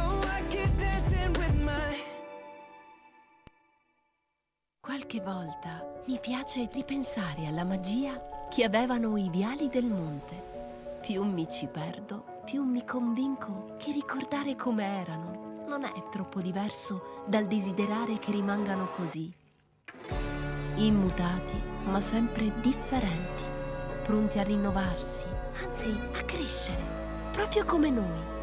Oh, Qualche volta mi piace ripensare alla magia che avevano i viali del monte. Più mi ci perdo, più mi convinco che ricordare come erano non è troppo diverso dal desiderare che rimangano così. Immutati, ma sempre differenti, pronti a rinnovarsi, anzi a crescere, proprio come noi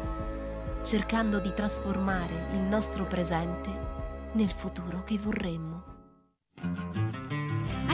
cercando di trasformare il nostro presente nel futuro che vorremmo.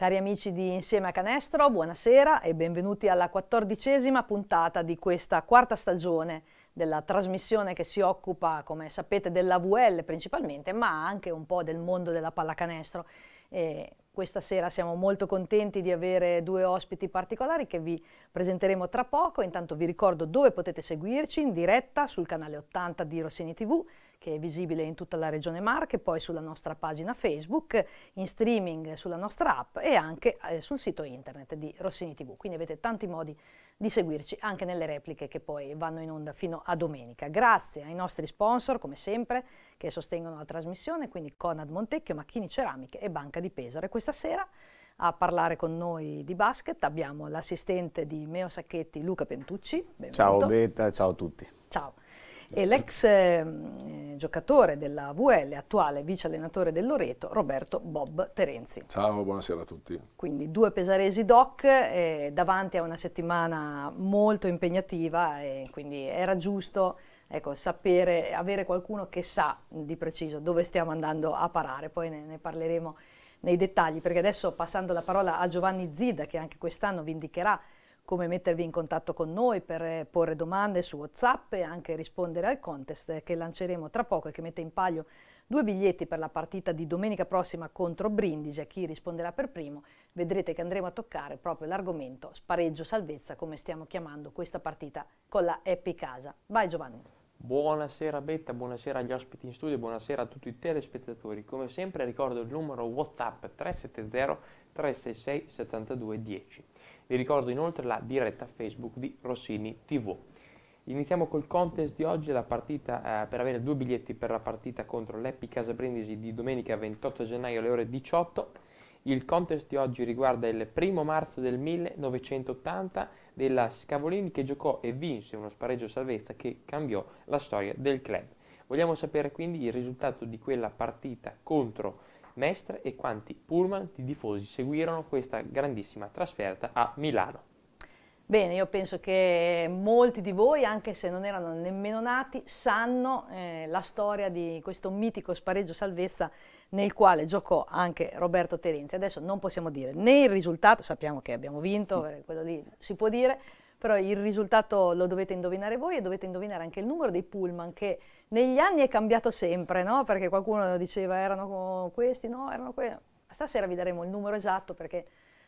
Cari amici di Insieme a Canestro, buonasera e benvenuti alla quattordicesima puntata di questa quarta stagione della trasmissione che si occupa, come sapete, dell'AVL principalmente, ma anche un po' del mondo della pallacanestro. E questa sera siamo molto contenti di avere due ospiti particolari che vi presenteremo tra poco. Intanto vi ricordo dove potete seguirci in diretta sul canale 80 di Rossini TV che è visibile in tutta la regione Marche, poi sulla nostra pagina Facebook, in streaming sulla nostra app e anche eh, sul sito internet di Rossini TV. Quindi avete tanti modi di di seguirci anche nelle repliche che poi vanno in onda fino a domenica. Grazie ai nostri sponsor, come sempre, che sostengono la trasmissione, quindi Conad Montecchio, Macchini Ceramiche e Banca di Pesaro. E questa sera a parlare con noi di basket abbiamo l'assistente di Meo Sacchetti, Luca Pentucci. Benvenuto. Ciao Betta, ciao a tutti. Ciao e l'ex ehm, eh, giocatore della VL, attuale vice allenatore del Loreto, Roberto Bob Terenzi. Ciao, buonasera a tutti. Quindi due pesaresi doc eh, davanti a una settimana molto impegnativa e quindi era giusto ecco, sapere, avere qualcuno che sa di preciso dove stiamo andando a parare, poi ne, ne parleremo nei dettagli, perché adesso passando la parola a Giovanni Zida, che anche quest'anno vi indicherà come mettervi in contatto con noi per eh, porre domande su WhatsApp e anche rispondere al contest che lanceremo tra poco e che mette in palio due biglietti per la partita di domenica prossima contro Brindisi. A chi risponderà per primo vedrete che andremo a toccare proprio l'argomento spareggio salvezza, come stiamo chiamando questa partita con la Happy Casa. Vai Giovanni. Buonasera Betta, buonasera agli ospiti in studio, buonasera a tutti i telespettatori. Come sempre ricordo il numero WhatsApp 370 366 7210. Vi ricordo inoltre la diretta Facebook di Rossini TV. Iniziamo col contest di oggi, la partita eh, per avere due biglietti per la partita contro l'Eppi Casabrindisi di domenica 28 gennaio alle ore 18. Il contest di oggi riguarda il primo marzo del 1980 della Scavolini che giocò e vinse uno spareggio salvezza che cambiò la storia del club. Vogliamo sapere quindi il risultato di quella partita contro Mestre e quanti pullman di tifosi seguirono questa grandissima trasferta a Milano. Bene, io penso che molti di voi, anche se non erano nemmeno nati, sanno eh, la storia di questo mitico spareggio salvezza nel quale giocò anche Roberto Terenzi. Adesso non possiamo dire né il risultato, sappiamo che abbiamo vinto, mm. eh, quello lì si può dire, però il risultato lo dovete indovinare voi e dovete indovinare anche il numero dei pullman che negli anni è cambiato sempre, no? perché qualcuno diceva erano questi, no, erano quelli. Stasera vi daremo il numero esatto perché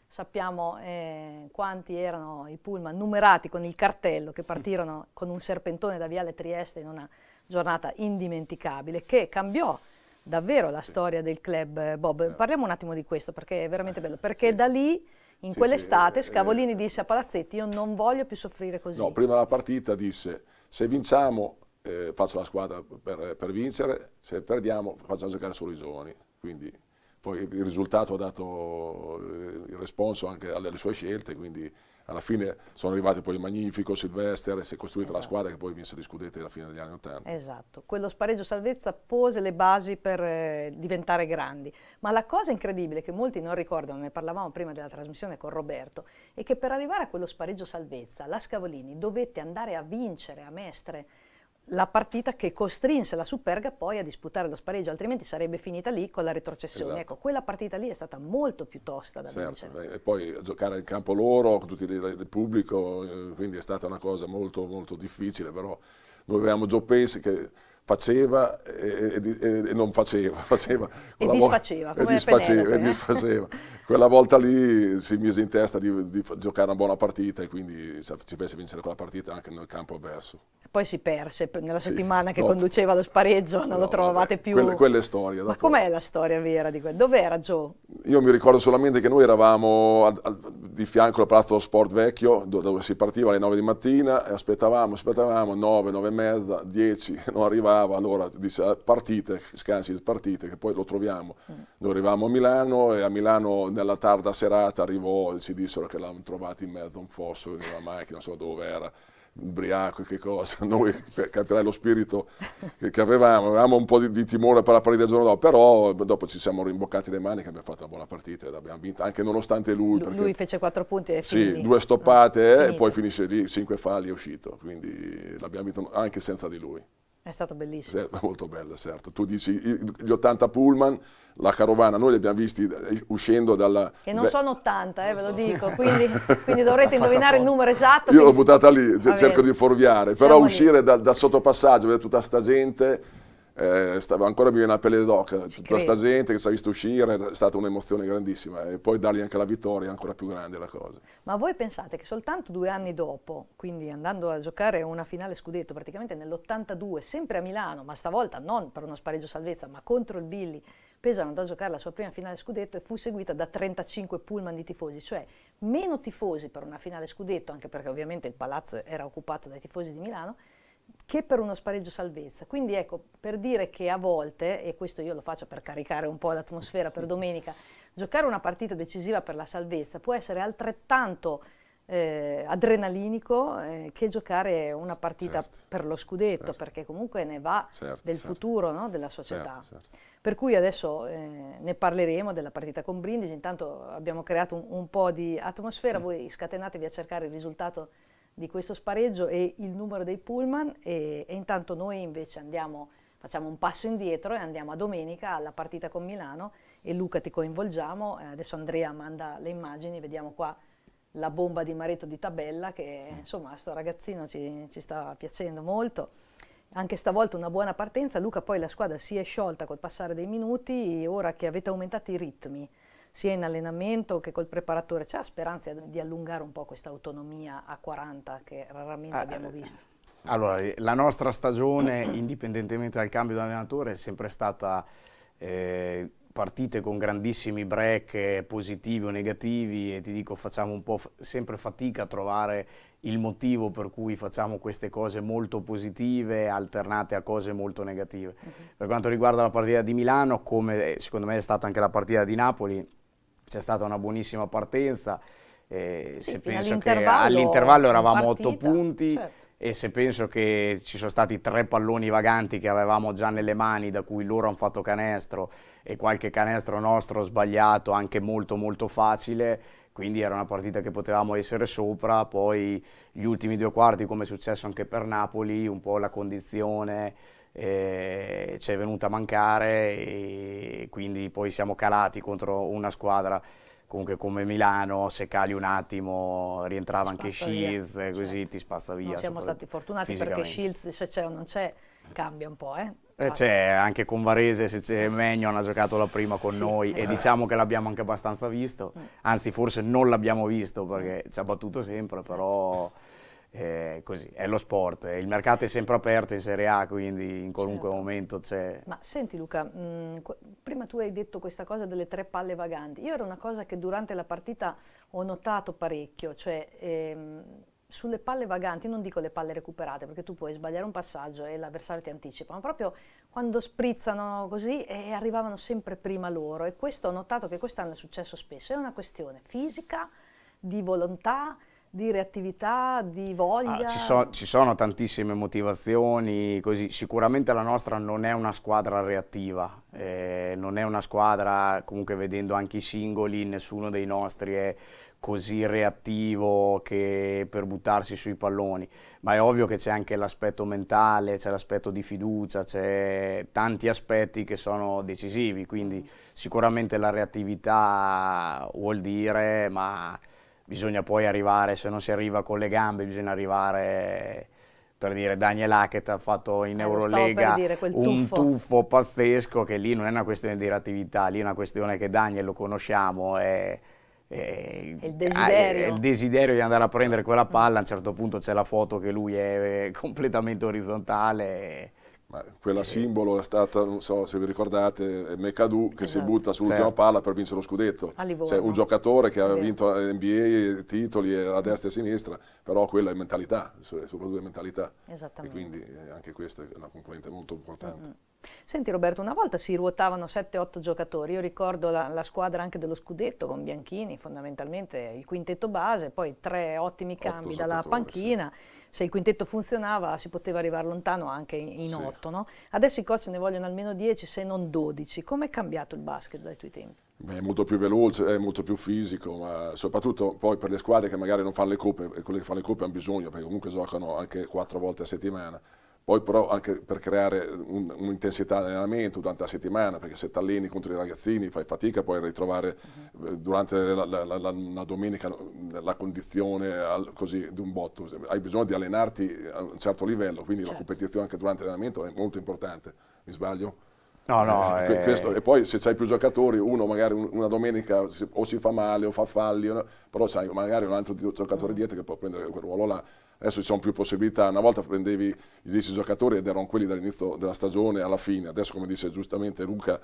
sappiamo eh, quanti erano i pullman numerati con il cartello che partirono con un serpentone da Viale Trieste in una giornata indimenticabile che cambiò davvero la sì. storia del club eh, Bob. Sì. Parliamo un attimo di questo perché è veramente bello, perché sì, da lì in quell'estate eh, eh, Scavolini disse a Palazzetti io non voglio più soffrire così. No, prima della partita disse se vinciamo eh, faccio la squadra per, per, vincere, se perdiamo facciamo giocare solo i giovani. Quindi, poi il risultato ha dato eh, il responso anche alle sue scelte, quindi alla fine sono arrivati poi il Magnifico, Silvester, e si è costruita esatto. la squadra che poi vinse gli scudetti alla fine degli anni Ottanta. Esatto, quello spareggio salvezza pose le basi per eh, diventare grandi, ma la cosa incredibile che molti non ricordano, ne parlavamo prima della trasmissione con Roberto, è che per arrivare a quello spareggio salvezza la Scavolini dovette andare a vincere a Mestre la partita che costrinse la Superga poi a disputare lo spareggio, altrimenti sarebbe finita lì con la retrocessione. Esatto. Ecco, quella partita lì è stata molto più tosta da certo. vincere. E poi giocare in campo loro, con tutto il pubblico, eh, quindi è stata una cosa molto, molto difficile, però noi avevamo Joe Pace che faceva e, e, e, non faceva, faceva e disfaceva, vo- e disfaceva, Penelope, eh? disfaceva. quella volta lì si mise in testa di, di giocare una buona partita e quindi ci fece vincere quella partita anche nel campo avverso. Poi si perse nella settimana sì, che no. conduceva lo spareggio, non no, lo trovavate più. Quelle, quelle storie. Ma com'è la storia vera di quello? Dov'era Joe? Io mi ricordo solamente che noi eravamo a, a, di fianco al palazzo dello sport vecchio, dove si partiva alle 9 di mattina e aspettavamo, aspettavamo 9, 9 e mezza, 10, non arrivava parlava allora disse ah, partite, scansi di partite, che poi lo troviamo. Mm. Noi arrivavamo a Milano e a Milano nella tarda serata arrivò e ci dissero che l'avevano trovato in mezzo a un fosso, in una macchina, non so dove era ubriaco e che cosa, noi capirai lo spirito che, che, avevamo, avevamo un po' di, di timore per la partita il giorno dopo, però dopo ci siamo rimboccati le maniche, abbiamo fatto una buona partita ed abbiamo vinto, anche nonostante lui. L- lui fece quattro punti e Sì, finì. due stoppate no, mm, e poi finisce lì, cinque falli è uscito, quindi l'abbiamo vinto anche senza di lui. È stata bellissima. Eh, molto bella, certo. Tu dici gli 80 pullman, la carovana, noi li abbiamo visti eh, uscendo dalla... Che non Beh. sono 80, eh, ve lo dico, quindi, quindi dovrete indovinare il numero esatto. Io quindi... l'ho buttata lì, cerco di forviare, però uscire da, da sottopassaggio, vedere tutta sta gente eh, stava, ancora mi viene la pelle d'oca, tutta questa gente che si è vista uscire, è stata un'emozione grandissima e poi dargli anche la vittoria è ancora più grande la cosa. Ma voi pensate che soltanto due anni dopo, quindi andando a giocare una finale scudetto praticamente nell'82, sempre a Milano, ma stavolta non per uno spareggio salvezza, ma contro il Billy, Pesaro andò a giocare la sua prima finale scudetto e fu seguita da 35 pullman di tifosi, cioè meno tifosi per una finale scudetto, anche perché ovviamente il palazzo era occupato dai tifosi di Milano, che per uno spareggio salvezza. Quindi ecco, per dire che a volte, e questo io lo faccio per caricare un po' l'atmosfera per domenica, giocare una partita decisiva per la salvezza può essere altrettanto eh, adrenalinico eh, che giocare una partita certo, per lo scudetto, certo. perché comunque ne va certo, del certo. futuro no? della società. Certo, certo. Per cui adesso eh, ne parleremo della partita con Brindisi, intanto abbiamo creato un, un po' di atmosfera, mm. voi scatenatevi a cercare il risultato di questo spareggio e il numero dei pullman e, e intanto noi invece andiamo, facciamo un passo indietro e andiamo a domenica alla partita con Milano e Luca ti coinvolgiamo, eh, adesso Andrea manda le immagini, vediamo qua la bomba di Mareto di Tabella che insomma a sto ragazzino ci, ci sta piacendo molto anche stavolta una buona partenza. Luca, poi la squadra si è sciolta col passare dei minuti, ora che avete aumentato i ritmi, sia in allenamento che col preparatore, c'è la speranza di allungare un po' questa autonomia a 40 che raramente ah, abbiamo eh, visto? Allora, la nostra stagione, indipendentemente dal cambio di allenatore, è sempre stata eh, partite con grandissimi break eh, positivi o negativi e ti dico facciamo un po' sempre fatica a trovare il motivo per cui facciamo queste cose molto positive alternate a cose molto negative. Uh mhm. -huh. Per quanto riguarda la partita di Milano, come eh, secondo me è stata anche la partita di Napoli, c'è stata una buonissima partenza, eh, sì, se penso che all'intervallo eravamo 8 punti certo. e se penso che ci sono stati tre palloni vaganti che avevamo già nelle mani da cui loro hanno fatto canestro e qualche canestro nostro sbagliato anche molto molto facile, quindi era una partita che potevamo essere sopra, poi gli ultimi due quarti come è successo anche per Napoli, un po' la condizione ci è venuta a mancare e quindi poi siamo calati contro una squadra comunque come Milano, se cali un attimo rientrava anche Shields, via. Eh, così certo. ti spazza via. Non siamo stati fortunati perché Shields se c'è o non c'è cambia un po', eh? eh c'è anche con Varese, se c'è meglio, hanno giocato la prima con sì, noi e esatto. diciamo che l'abbiamo anche abbastanza visto, mm. anzi forse non l'abbiamo visto perché ci ha battuto sempre, però... Eh, così, è lo sport, il mercato è sempre aperto in Serie A, quindi in qualunque certo. momento c'è... Ma senti Luca, mh, mm, prima tu hai detto questa cosa delle tre palle vaganti, io era una cosa che durante la partita ho notato parecchio, cioè ehm, sulle palle vaganti, non dico le palle recuperate, perché tu puoi sbagliare un passaggio e l'avversario ti anticipa, ma proprio quando sprizzano così eh, arrivavano sempre prima loro e questo ho notato che quest'anno è successo spesso, è una questione fisica, di volontà, di reattività, di voglia? Ah, ci, so, ci, sono tantissime motivazioni, così. sicuramente la nostra non è una squadra reattiva, eh, non è una squadra, comunque vedendo anche i singoli, nessuno dei nostri è così reattivo che per buttarsi sui palloni, ma è ovvio che c'è anche l'aspetto mentale, c'è l'aspetto di fiducia, c'è tanti aspetti che sono decisivi, quindi sicuramente la reattività vuol dire, ma bisogna poi arrivare, se non si arriva con le gambe, bisogna arrivare per dire Daniel Hackett ha fatto in eh, Eurolega un tuffo pazzesco che lì non è una questione di reattività, lì è una questione che Daniel lo conosciamo e, e, il, desiderio. È il desiderio di andare a prendere quella palla, a un certo punto c'è la foto che lui è eh, completamente orizzontale ma quella eh. simbolo è stata, non so se vi ricordate, eh, Mekadu che esatto. si butta sull'ultima certo. palla per vincere lo scudetto. Cioè, un giocatore che aveva vinto NBA, titoli eh, a destra e a sinistra, però quella è mentalità, soprattutto è mentalità. Esattamente. E quindi anche questa è una componente molto importante. Mm -hmm. Senti Roberto, una volta si ruotavano 7-8 giocatori, io ricordo la, la, squadra anche dello scudetto con Bianchini, fondamentalmente il quintetto base, poi tre ottimi cambi dalla panchina. Sì se il quintetto funzionava si poteva arrivare lontano anche in, in sì. otto. No? Adesso i coach ne vogliono almeno 10 se non 12. Come è cambiato il basket dai tuoi tempi? Beh, è molto più veloce, è molto più fisico, ma soprattutto poi per le squadre che magari non fanno le coppe, e eh, quelle che fanno le coppe hanno bisogno perché comunque giocano anche quattro volte a settimana. Poi però anche per creare un, un'intensità di allenamento durante la settimana, perché se ti alleni contro i ragazzini fai fatica poi a ritrovare mm-hmm. eh, durante la, la, la, la, domenica la condizione al, così di un botto. Hai bisogno di allenarti a un certo livello, quindi certo. la competizione anche durante l'allenamento è molto importante. Mi sbaglio? No, no, eh, eh, questo, eh, e poi se c'hai più giocatori, uno magari una domenica o si fa male o fa falli, però sai, magari un altro giocatore mm. dietro che può prendere quel ruolo là. Adesso ci sono più possibilità, una volta prendevi i 10 giocatori ed erano quelli dall'inizio della stagione alla fine, adesso come dice giustamente Luca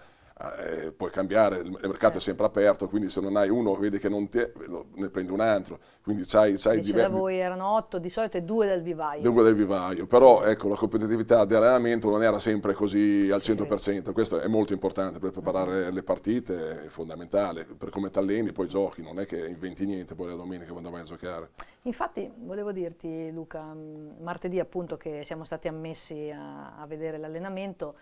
eh, puoi cambiare, il mercato è eh. sempre aperto, quindi se non hai uno vedi che non ti è, ne prendi un altro. Quindi c'hai, c'hai diversi... Da voi erano otto, di solito due del vivaio. Due del vivaio, però ecco la competitività di allenamento non era sempre così al 100%, questo è molto importante per preparare mm-hmm. le partite, è fondamentale, per come t'alleni poi giochi, non è che inventi niente poi la domenica quando vai a giocare. Infatti volevo dirti Luca, mm, martedì appunto che siamo stati ammessi a, a vedere l'allenamento,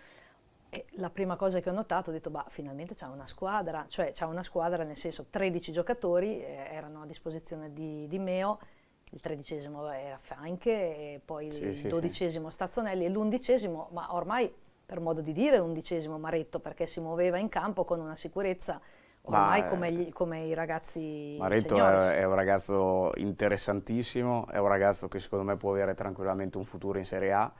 e la prima cosa che ho notato, ho detto, bah, finalmente c'è una squadra, cioè c'è una squadra nel senso 13 giocatori eh, erano a disposizione di, di, Meo, il tredicesimo era Franche, poi il sì, dodicesimo sì. Stazzonelli e l'undicesimo, ma ormai per modo di dire, l'undicesimo Maretto, perché si muoveva in campo con una sicurezza ormai ma, come, eh, gli, come, i ragazzi Maretto è, è, un ragazzo interessantissimo, è un ragazzo che secondo me può avere tranquillamente un futuro in Serie A,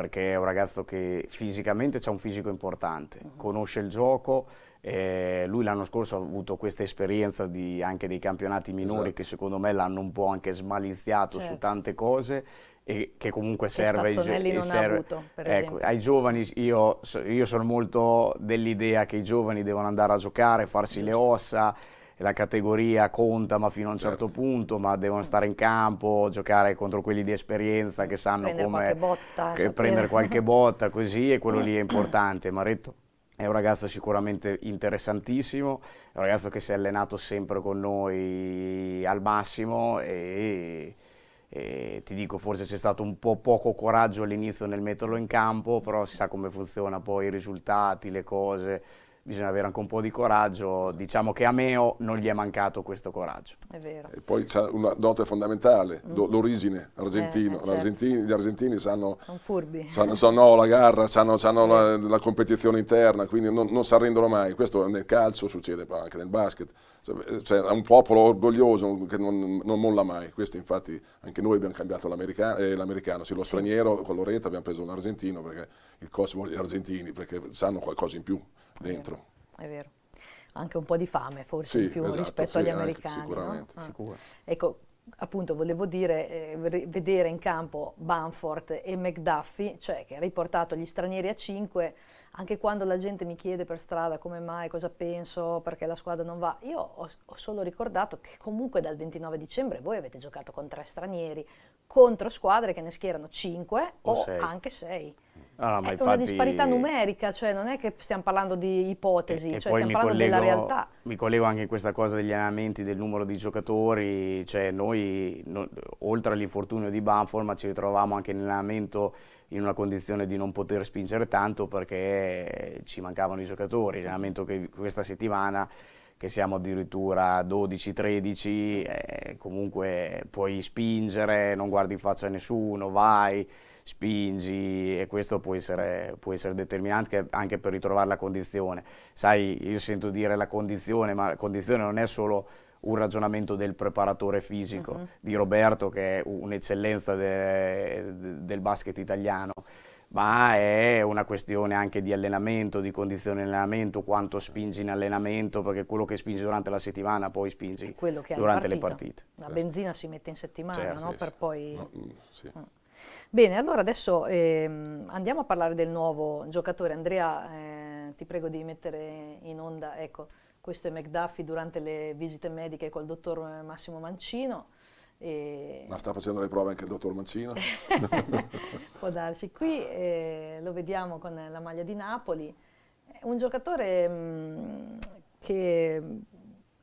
perché è un ragazzo che fisicamente ha un fisico importante, uh mhm. -huh. conosce il gioco, eh, lui l'anno scorso ha avuto questa esperienza di, anche dei campionati minori esatto. che secondo me l'hanno un po' anche smaliziato certo. su tante cose e che comunque che serve, ai, non serve, avuto, ecco, ai giovani. Io, io sono molto dell'idea che i giovani devono andare a giocare, farsi Giusto. le ossa, la categoria conta ma fino a un certo, certo punto, ma devono stare in campo, giocare contro quelli di esperienza che sanno prendere come qualche botta, che, prendere qualche botta, così e quello lì è importante. Maretto è un ragazzo sicuramente interessantissimo, è un ragazzo che si è allenato sempre con noi al massimo e, e ti dico forse c'è stato un po' poco coraggio all'inizio nel metterlo in campo, però si sa come funziona poi i risultati, le cose, bisogna avere anche un po' di coraggio. Diciamo che a Meo non gli è mancato questo coraggio. È vero. E poi c'è una dote fondamentale, mm. l'origine argentino. Eh, eh certo. argentini, gli argentini sanno, sanno, sanno, la gara, sanno, sanno la, eh. la, competizione interna, quindi non, non si arrendono mai. Questo nel calcio succede anche nel basket. Cioè, eh, cioè, è un popolo orgoglioso che non, non, molla mai. Questo infatti anche noi abbiamo cambiato l'americano, eh, sì, lo straniero con l'oretta abbiamo preso un argentino perché il coach vuole gli argentini perché sanno qualcosa in più dentro. È vero. È vero. Anche un po' di fame forse sì, più esatto, rispetto sì, agli americani. Sicuramente. No? Ah. Sicuro. Ecco, appunto volevo dire, eh, vedere in campo Banford e McDuffie, cioè che ha riportato gli stranieri a 5, anche quando la gente mi chiede per strada come mai, cosa penso, perché la squadra non va, io ho, ho solo ricordato che comunque dal 29 dicembre voi avete giocato con tre stranieri, contro squadre che ne schierano 5 o, o sei. anche 6. Ah, è infatti, una disparità numerica, cioè non è che stiamo parlando di ipotesi, e, cioè e stiamo parlando collego, della realtà. Mi collego anche a questa cosa degli allenamenti, del numero di giocatori, cioè noi no, oltre all'infortunio di Banford ma ci ritrovavamo anche in allenamento in una condizione di non poter spingere tanto perché ci mancavano i giocatori, l'allenamento che questa settimana che siamo addirittura 12-13, eh, comunque puoi spingere, non guardi in faccia a nessuno, vai, spingi e questo può essere, può essere determinante anche per ritrovare la condizione. Sai, io sento dire la condizione, ma la condizione non è solo un ragionamento del preparatore fisico, uh mm-hmm. -huh. di Roberto che è un'eccellenza de, de, del basket italiano ma è una questione anche di allenamento, di condizione di allenamento, quanto spingi in allenamento, perché quello che spingi durante la settimana poi spingi durante partita. le partite. La benzina si mette in settimana, certo, no? Sì. Per poi... No, mm, sì. Mm. Bene, allora adesso ehm, andiamo a parlare del nuovo giocatore. Andrea, eh, ti prego di mettere in onda, ecco, questo è McDuffie durante le visite mediche col dottor Massimo Mancino. E... Ma sta facendo le prove anche il dottor Mancino? Può darsi. Qui eh, lo vediamo con la maglia di Napoli. Un giocatore mh, mm, che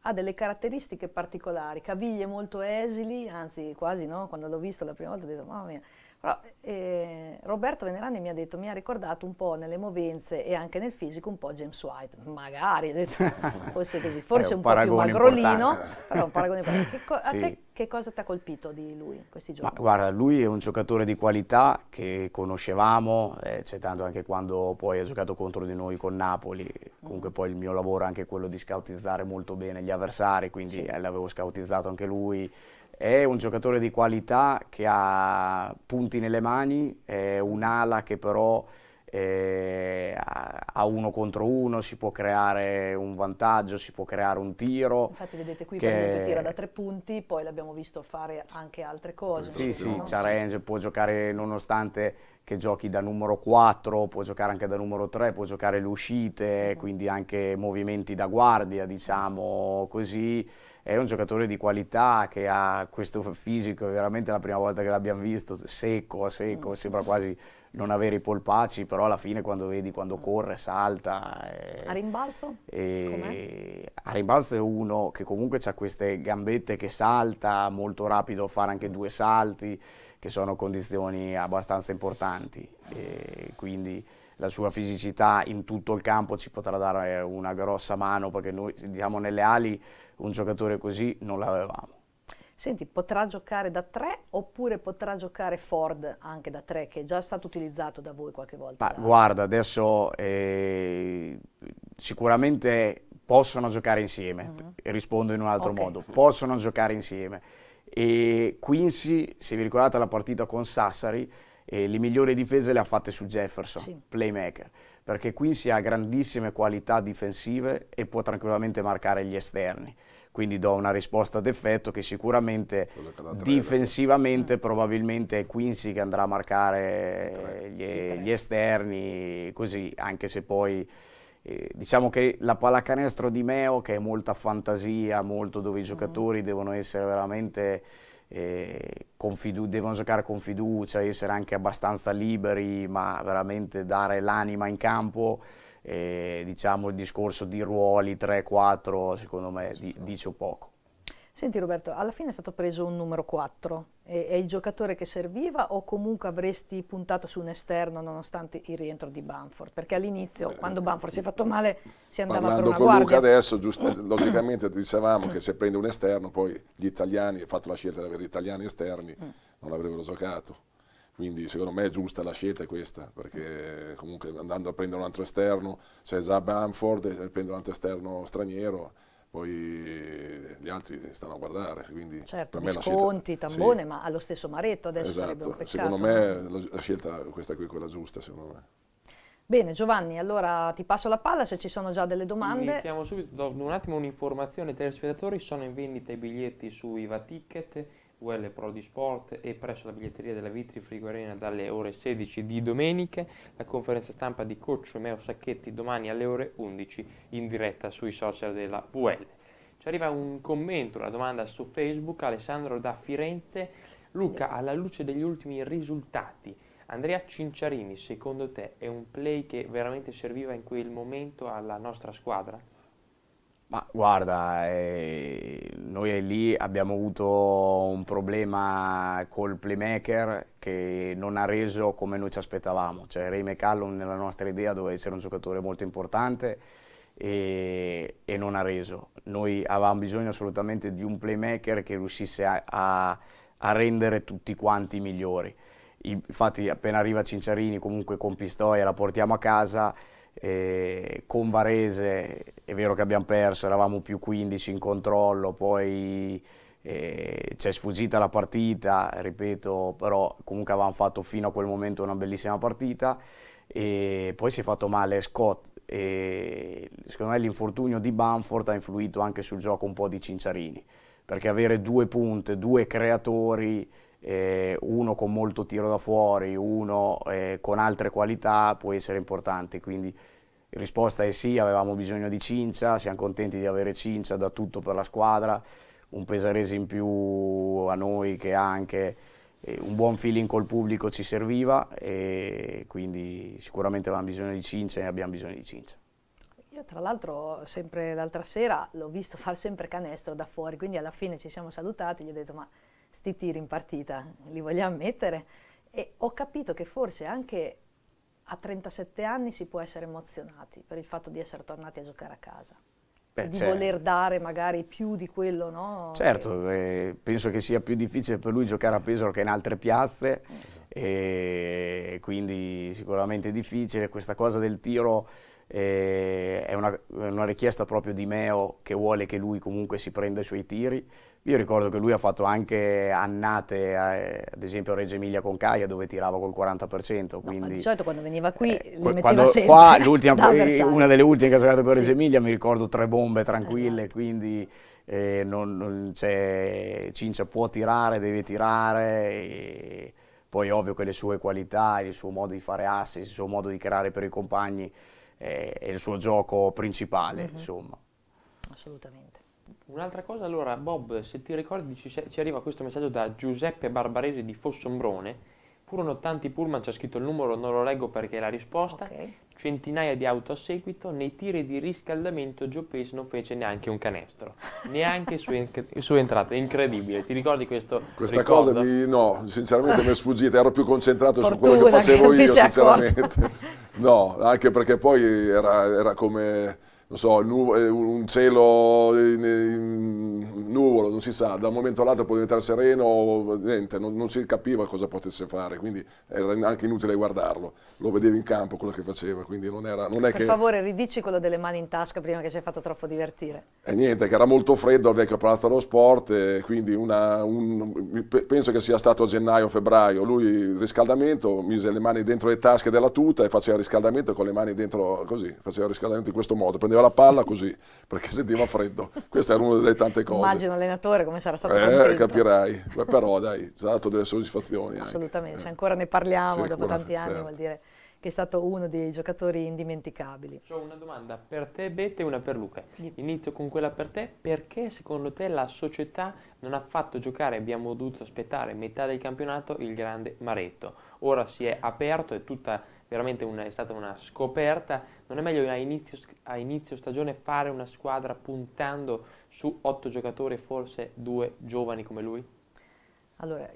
ha delle caratteristiche particolari, caviglie molto esili, anzi quasi no? quando l'ho visto la prima volta ho detto mamma mia, però, eh, Roberto Venerani mi ha detto, mi ha ricordato un po' nelle movenze e anche nel fisico un po' James White, magari, detto, forse così, forse un, un, po' più magrolino, importante. però un paragone importante. Che, co- sì. te, che cosa ti ha colpito di lui questi giorni? Ma, guarda, lui è un giocatore di qualità che conoscevamo, eh, c'è tanto anche quando poi ha giocato contro di noi con Napoli, comunque mm. poi il mio lavoro è anche quello di scautizzare molto bene gli avversari, quindi sì. eh, l'avevo scautizzato anche lui, è un giocatore di qualità che ha punti nelle mani, è un'ala che però eh, a uno contro uno si può creare un vantaggio, si può creare un tiro. Infatti vedete qui che... tira da tre punti, poi l'abbiamo visto fare anche altre cose. Sì, sì, no? Ciarange può giocare nonostante che giochi da numero 4, può giocare anche da numero 3, può giocare le uscite, mhm. quindi anche movimenti da guardia, diciamo così è un giocatore di qualità che ha questo fisico, è veramente la prima volta che l'abbiamo visto, secco, secco, mm. sembra quasi non avere i polpacci, però alla fine quando vedi, quando corre, salta. Eh, a rimbalzo? Eh, a rimbalzo è uno che comunque ha queste gambette che salta, molto rapido fare anche due salti, che sono condizioni abbastanza importanti. Eh, quindi la sua fisicità in tutto il campo ci potrà dare eh, una grossa mano perché noi diciamo nelle ali un giocatore così non l'avevamo. Senti, potrà giocare da tre oppure potrà giocare Ford anche da tre che è già stato utilizzato da voi qualche volta? Ma, guarda, adesso eh, sicuramente possono giocare insieme, mm -hmm. rispondo in un altro okay. modo, possono giocare insieme. E Quincy, se vi ricordate la partita con Sassari, e le migliori difese le ha fatte su Jefferson, sì. playmaker, perché Quincy ha grandissime qualità difensive e può tranquillamente marcare gli esterni. Quindi do una risposta d'effetto che sicuramente difensivamente mm. probabilmente è Quincy che andrà a marcare gli, gli esterni, così anche se poi eh, diciamo che la pallacanestro di Meo, che è molta fantasia, molto dove i mm. giocatori mm. devono essere veramente eh, devono giocare con fiducia, essere anche abbastanza liberi, ma veramente dare l'anima in campo. E, eh, diciamo il discorso di ruoli 3-4 secondo me sì, dice poco. Senti Roberto, alla fine è stato preso un numero 4, e, è il giocatore che serviva o comunque avresti puntato su un esterno nonostante il rientro di Banford? Perché all'inizio eh, quando Banford si è fatto male si andava Parlando per una con guardia. Luca adesso, giusto, logicamente dicevamo che se prende un esterno poi gli italiani, fatto la scelta di avere italiani esterni, mm. non avrebbero giocato. Quindi secondo me è giusta la scelta questa, perché comunque andando a prendere un altro esterno, c'è cioè già Bamford e prende un altro esterno straniero poi eh, gli altri stanno a guardare. Quindi certo, per me Visconti, scelta, Tambone, sì. ma allo stesso Maretto adesso esatto. sarebbe un peccato. Secondo me la, la scelta questa qui è quella giusta, secondo me. Bene Giovanni, allora ti passo la palla se ci sono già delle domande. Iniziamo subito, do un attimo un'informazione i telespettatori, sono in vendita i biglietti su IVA Ticket UL Pro di Sport e presso la biglietteria della Vitri Frigorena dalle ore 16 di domenica, la conferenza stampa di Coccio Meo Sacchetti domani alle ore 11 in diretta sui social della UL. Ci arriva un commento, una domanda su Facebook, Alessandro da Firenze, Luca alla luce degli ultimi risultati, Andrea Cinciarini secondo te è un play che veramente serviva in quel momento alla nostra squadra? Ma guarda, eh, noi lì abbiamo avuto un problema col playmaker che non ha reso come noi ci aspettavamo. Cioè, Ray McCallum nella nostra idea doveva essere un giocatore molto importante e, e, non ha reso. Noi avevamo bisogno assolutamente di un playmaker che riuscisse a, a, a rendere tutti quanti migliori. Infatti appena arriva Cinciarini comunque con Pistoia la portiamo a casa eh, con Varese è vero che abbiamo perso, eravamo più 15 in controllo, poi eh, è sfuggita la partita, ripeto, però comunque avevamo fatto fino a quel momento una bellissima partita e poi si è fatto male Scott e secondo me l'infortunio di Bamford ha influito anche sul gioco un po' di Cinciarini perché avere due punte, due creatori eh, uno con molto tiro da fuori, uno eh, con altre qualità può essere importante. Quindi risposta è sì, avevamo bisogno di Cincia, siamo contenti di avere Cincia da tutto per la squadra, un pesarese in più a noi che ha anche eh, un buon feeling col pubblico ci serviva e quindi sicuramente avevamo bisogno di Cincia e abbiamo bisogno di Cincia. Io tra l'altro sempre l'altra sera l'ho visto far sempre canestro da fuori, quindi alla fine ci siamo salutati, gli ho detto ma sti tiri in partita, li vogliamo mettere? E ho capito che forse anche a 37 anni si può essere emozionati per il fatto di essere tornati a giocare a casa. Beh, di certo. voler dare magari più di quello, no? Certo, eh, penso che sia più difficile per lui giocare a Pesaro che in altre piazze, esatto. e quindi sicuramente difficile. Questa cosa del tiro eh, è, una, una, richiesta proprio di Meo che vuole che lui comunque si prenda i suoi tiri io ricordo che lui ha fatto anche annate, eh, ad esempio a Reggio Emilia con Caia, dove tirava col 40%. Quindi, no, di solito quando veniva qui eh, le metteva sempre. Qua, una delle ultime che ha giocato con Reggio Emilia, mi ricordo tre bombe tranquille, esatto. quindi eh, non, non, cioè, Cincia può tirare, deve tirare. poi ovvio che le sue qualità, il suo modo di fare assist, il suo modo di creare per i compagni eh, è il suo gioco principale, mm -hmm. insomma. Assolutamente. Un'altra cosa, allora Bob, se ti ricordi ci, ci, arriva questo messaggio da Giuseppe Barbarese di Fossombrone, furono tanti pullman, c'è scritto il numero, non lo leggo perché è la risposta, okay. centinaia di auto a seguito, nei tiri di riscaldamento Joe Pace non fece neanche un canestro, neanche su, in, su entrata, incredibile, ti ricordi questo Questa ricordo? cosa mi, no, sinceramente mi è sfuggita, ero più concentrato Fortuna, su quello che facevo che io sinceramente, no, anche perché poi era, era come non so, eh, un cielo nuvolo, non si sa, da un momento all'altro può diventare sereno, niente, non, non, si capiva cosa potesse fare, quindi era anche inutile guardarlo, lo vedevi in campo quello che faceva, quindi non era... Non è per che... favore ridici quello delle mani in tasca prima che ci hai fatto troppo divertire. E niente, che era molto freddo al vecchio Palazzo dello Sport, quindi una, un, penso che sia stato a gennaio, febbraio, lui il riscaldamento, mise le mani dentro le tasche della tuta e faceva riscaldamento con le mani dentro così, faceva riscaldamento in questo modo, prendeva la palla così, perché sentiva freddo. Questa era una delle tante cose. Immagino allenatore come sarà stato eh, capirai. Beh, però dai, ci ha dato delle soddisfazioni. Assolutamente, cioè, ancora ne parliamo sì, dopo ancora, tanti anni, certo. vuol dire che è stato uno dei giocatori indimenticabili. Ho una domanda per te Bette e una per Luca. Inizio con quella per te, perché secondo te la società non ha fatto giocare, abbiamo dovuto aspettare metà del campionato, il grande Maretto? Ora si è aperto e tutta veramente una, è stata una scoperta. Non è meglio a inizio, a inizio, stagione fare una squadra puntando su otto giocatori, forse due giovani come lui? Allora,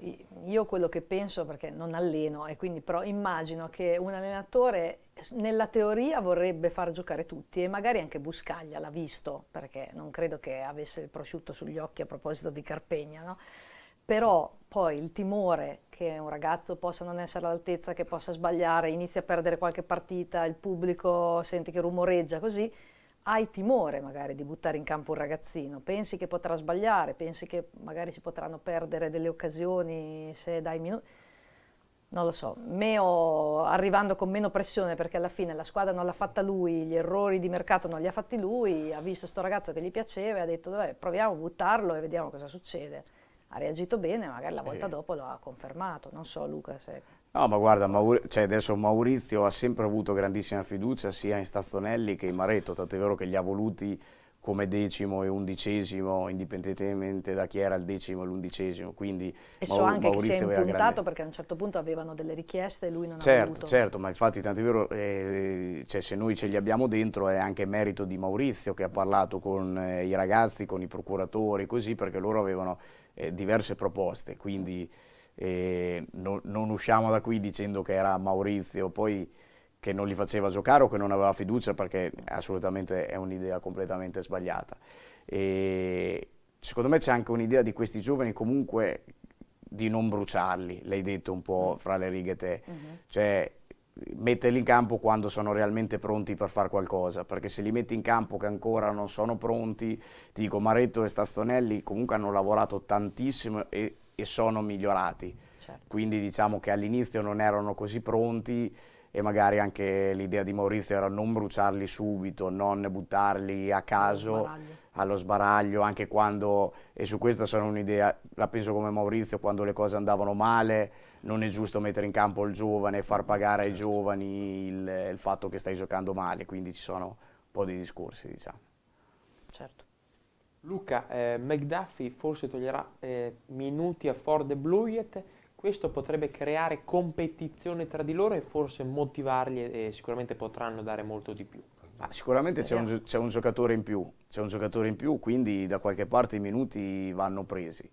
io quello che penso, perché non alleno, e quindi però immagino che un allenatore nella teoria vorrebbe far giocare tutti e magari anche Buscaglia l'ha visto, perché non credo che avesse il prosciutto sugli occhi a proposito di Carpegna, no? Però poi il timore che un ragazzo possa non essere all'altezza, che possa sbagliare, inizia a perdere qualche partita, il pubblico sente che rumoreggia, così hai timore magari di buttare in campo un ragazzino, pensi che potrà sbagliare, pensi che magari si potranno perdere delle occasioni se dai minuti. Non lo so, Meo arrivando con meno pressione perché alla fine la squadra non l'ha fatta lui, gli errori di mercato non li ha fatti lui, ha visto sto ragazzo che gli piaceva e ha detto Vabbè, proviamo a buttarlo e vediamo cosa succede ha reagito bene, magari la volta eh. dopo lo ha confermato, non so Luca se... No, ma guarda, Maur cioè adesso Maurizio ha sempre avuto grandissima fiducia sia in Stazzonelli che in Maretto, tanto è vero che li ha voluti come decimo e undicesimo, indipendentemente da chi era il decimo e l'undicesimo. Quindi e so Maur anche Maurizio che si è impuntato grande... perché a un certo punto avevano delle richieste e lui non certo, ha voluto. Certo, ma infatti tanto è vero, eh, cioè, se noi ce li abbiamo dentro è anche merito di Maurizio che ha parlato con eh, i ragazzi, con i procuratori, così perché loro avevano eh, diverse proposte, quindi eh, no, non usciamo da qui dicendo che era Maurizio poi che non li faceva giocare o che non aveva fiducia perché assolutamente è un'idea completamente sbagliata. E secondo me c'è anche un'idea di questi giovani comunque di non bruciarli, l'hai detto un po' fra le righe te, uh mm-hmm. -huh. cioè metterli in campo quando sono realmente pronti per fare qualcosa, perché se li metti in campo che ancora non sono pronti, ti dico Maretto e Stazzonelli comunque hanno lavorato tantissimo e, e sono migliorati, certo. quindi diciamo che all'inizio non erano così pronti e magari anche l'idea di Maurizio era non bruciarli subito, non buttarli a caso sbaraglio. allo sbaraglio, anche quando, e su questa sono un'idea, la penso come Maurizio, quando le cose andavano male, non è giusto mettere in campo il giovane e far pagare certo. ai giovani il, il, fatto che stai giocando male, quindi ci sono un po' di discorsi, diciamo. Certo. Luca, eh, McDuffie forse toglierà eh, minuti a Ford e Bluiet, questo potrebbe creare competizione tra di loro e forse motivarli e, e sicuramente potranno dare molto di più. Ma sicuramente c'è un, un, giocatore in più, c'è un giocatore in più, quindi da qualche parte i minuti vanno presi.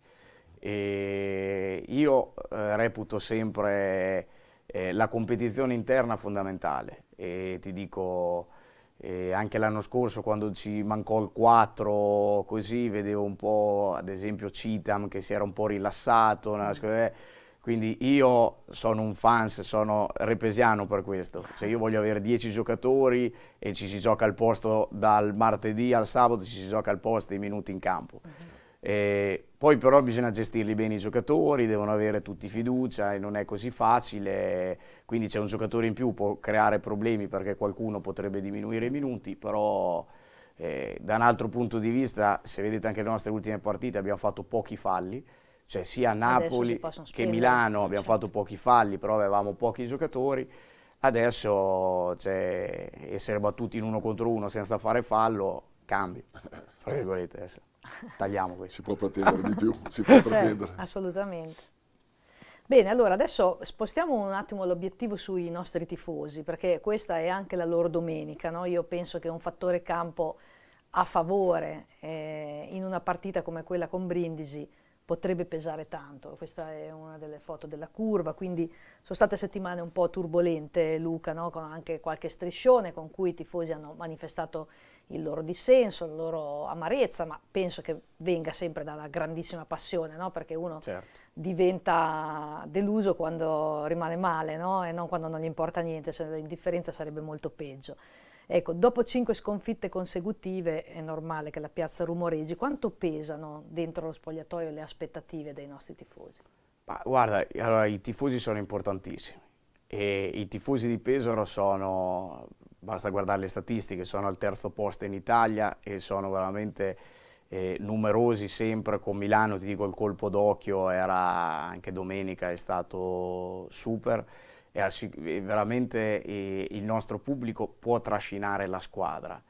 E io eh, reputo sempre eh, la competizione interna fondamentale e ti dico eh, anche l'anno scorso quando ci mancò il 4 così vedevo un po' ad esempio Citam che si era un po' rilassato mm. eh, quindi io sono un fans, sono repesiano per questo, cioè io voglio avere 10 giocatori e ci si gioca al posto dal martedì al sabato, ci si gioca al posto i minuti in campo. Uh mm-hmm. -huh. Eh, poi però bisogna gestirli bene i giocatori, devono avere tutti fiducia e non è così facile, quindi c'è un giocatore in più, può creare problemi perché qualcuno potrebbe diminuire i minuti, però eh, da un altro punto di vista, se vedete anche le nostre ultime partite abbiamo fatto pochi falli, cioè sia Napoli che Milano eh, abbiamo certo. fatto pochi falli, però avevamo pochi giocatori, adesso cioè, essere battuti in uno contro uno senza fare fallo cambia, fra virgolette. Adesso. Tagliamo questo. Si può pretendere di più, si può certo, pretendere. assolutamente. Bene, allora adesso spostiamo un attimo l'obiettivo sui nostri tifosi, perché questa è anche la loro domenica. No? Io penso che un fattore campo a favore eh, in una partita come quella con Brindisi potrebbe pesare tanto. Questa è una delle foto della curva, quindi sono state settimane un po' turbolente, Luca, no? con anche qualche striscione con cui i tifosi hanno manifestato il loro dissenso, la loro amarezza, ma penso che venga sempre dalla grandissima passione, no? perché uno certo. diventa deluso quando rimane male no? e non quando non gli importa niente, se l'indifferenza sarebbe molto peggio. Ecco, dopo cinque sconfitte consecutive è normale che la piazza rumoreggi. Quanto pesano dentro lo spogliatoio le aspettative dei nostri tifosi? Ma guarda, allora, i tifosi sono importantissimi e i tifosi di Pesaro sono, basta guardare le statistiche, sono al terzo posto in Italia e sono veramente eh, numerosi sempre con Milano, ti dico il colpo d'occhio era anche domenica, è stato super e veramente il nostro pubblico può trascinare la squadra.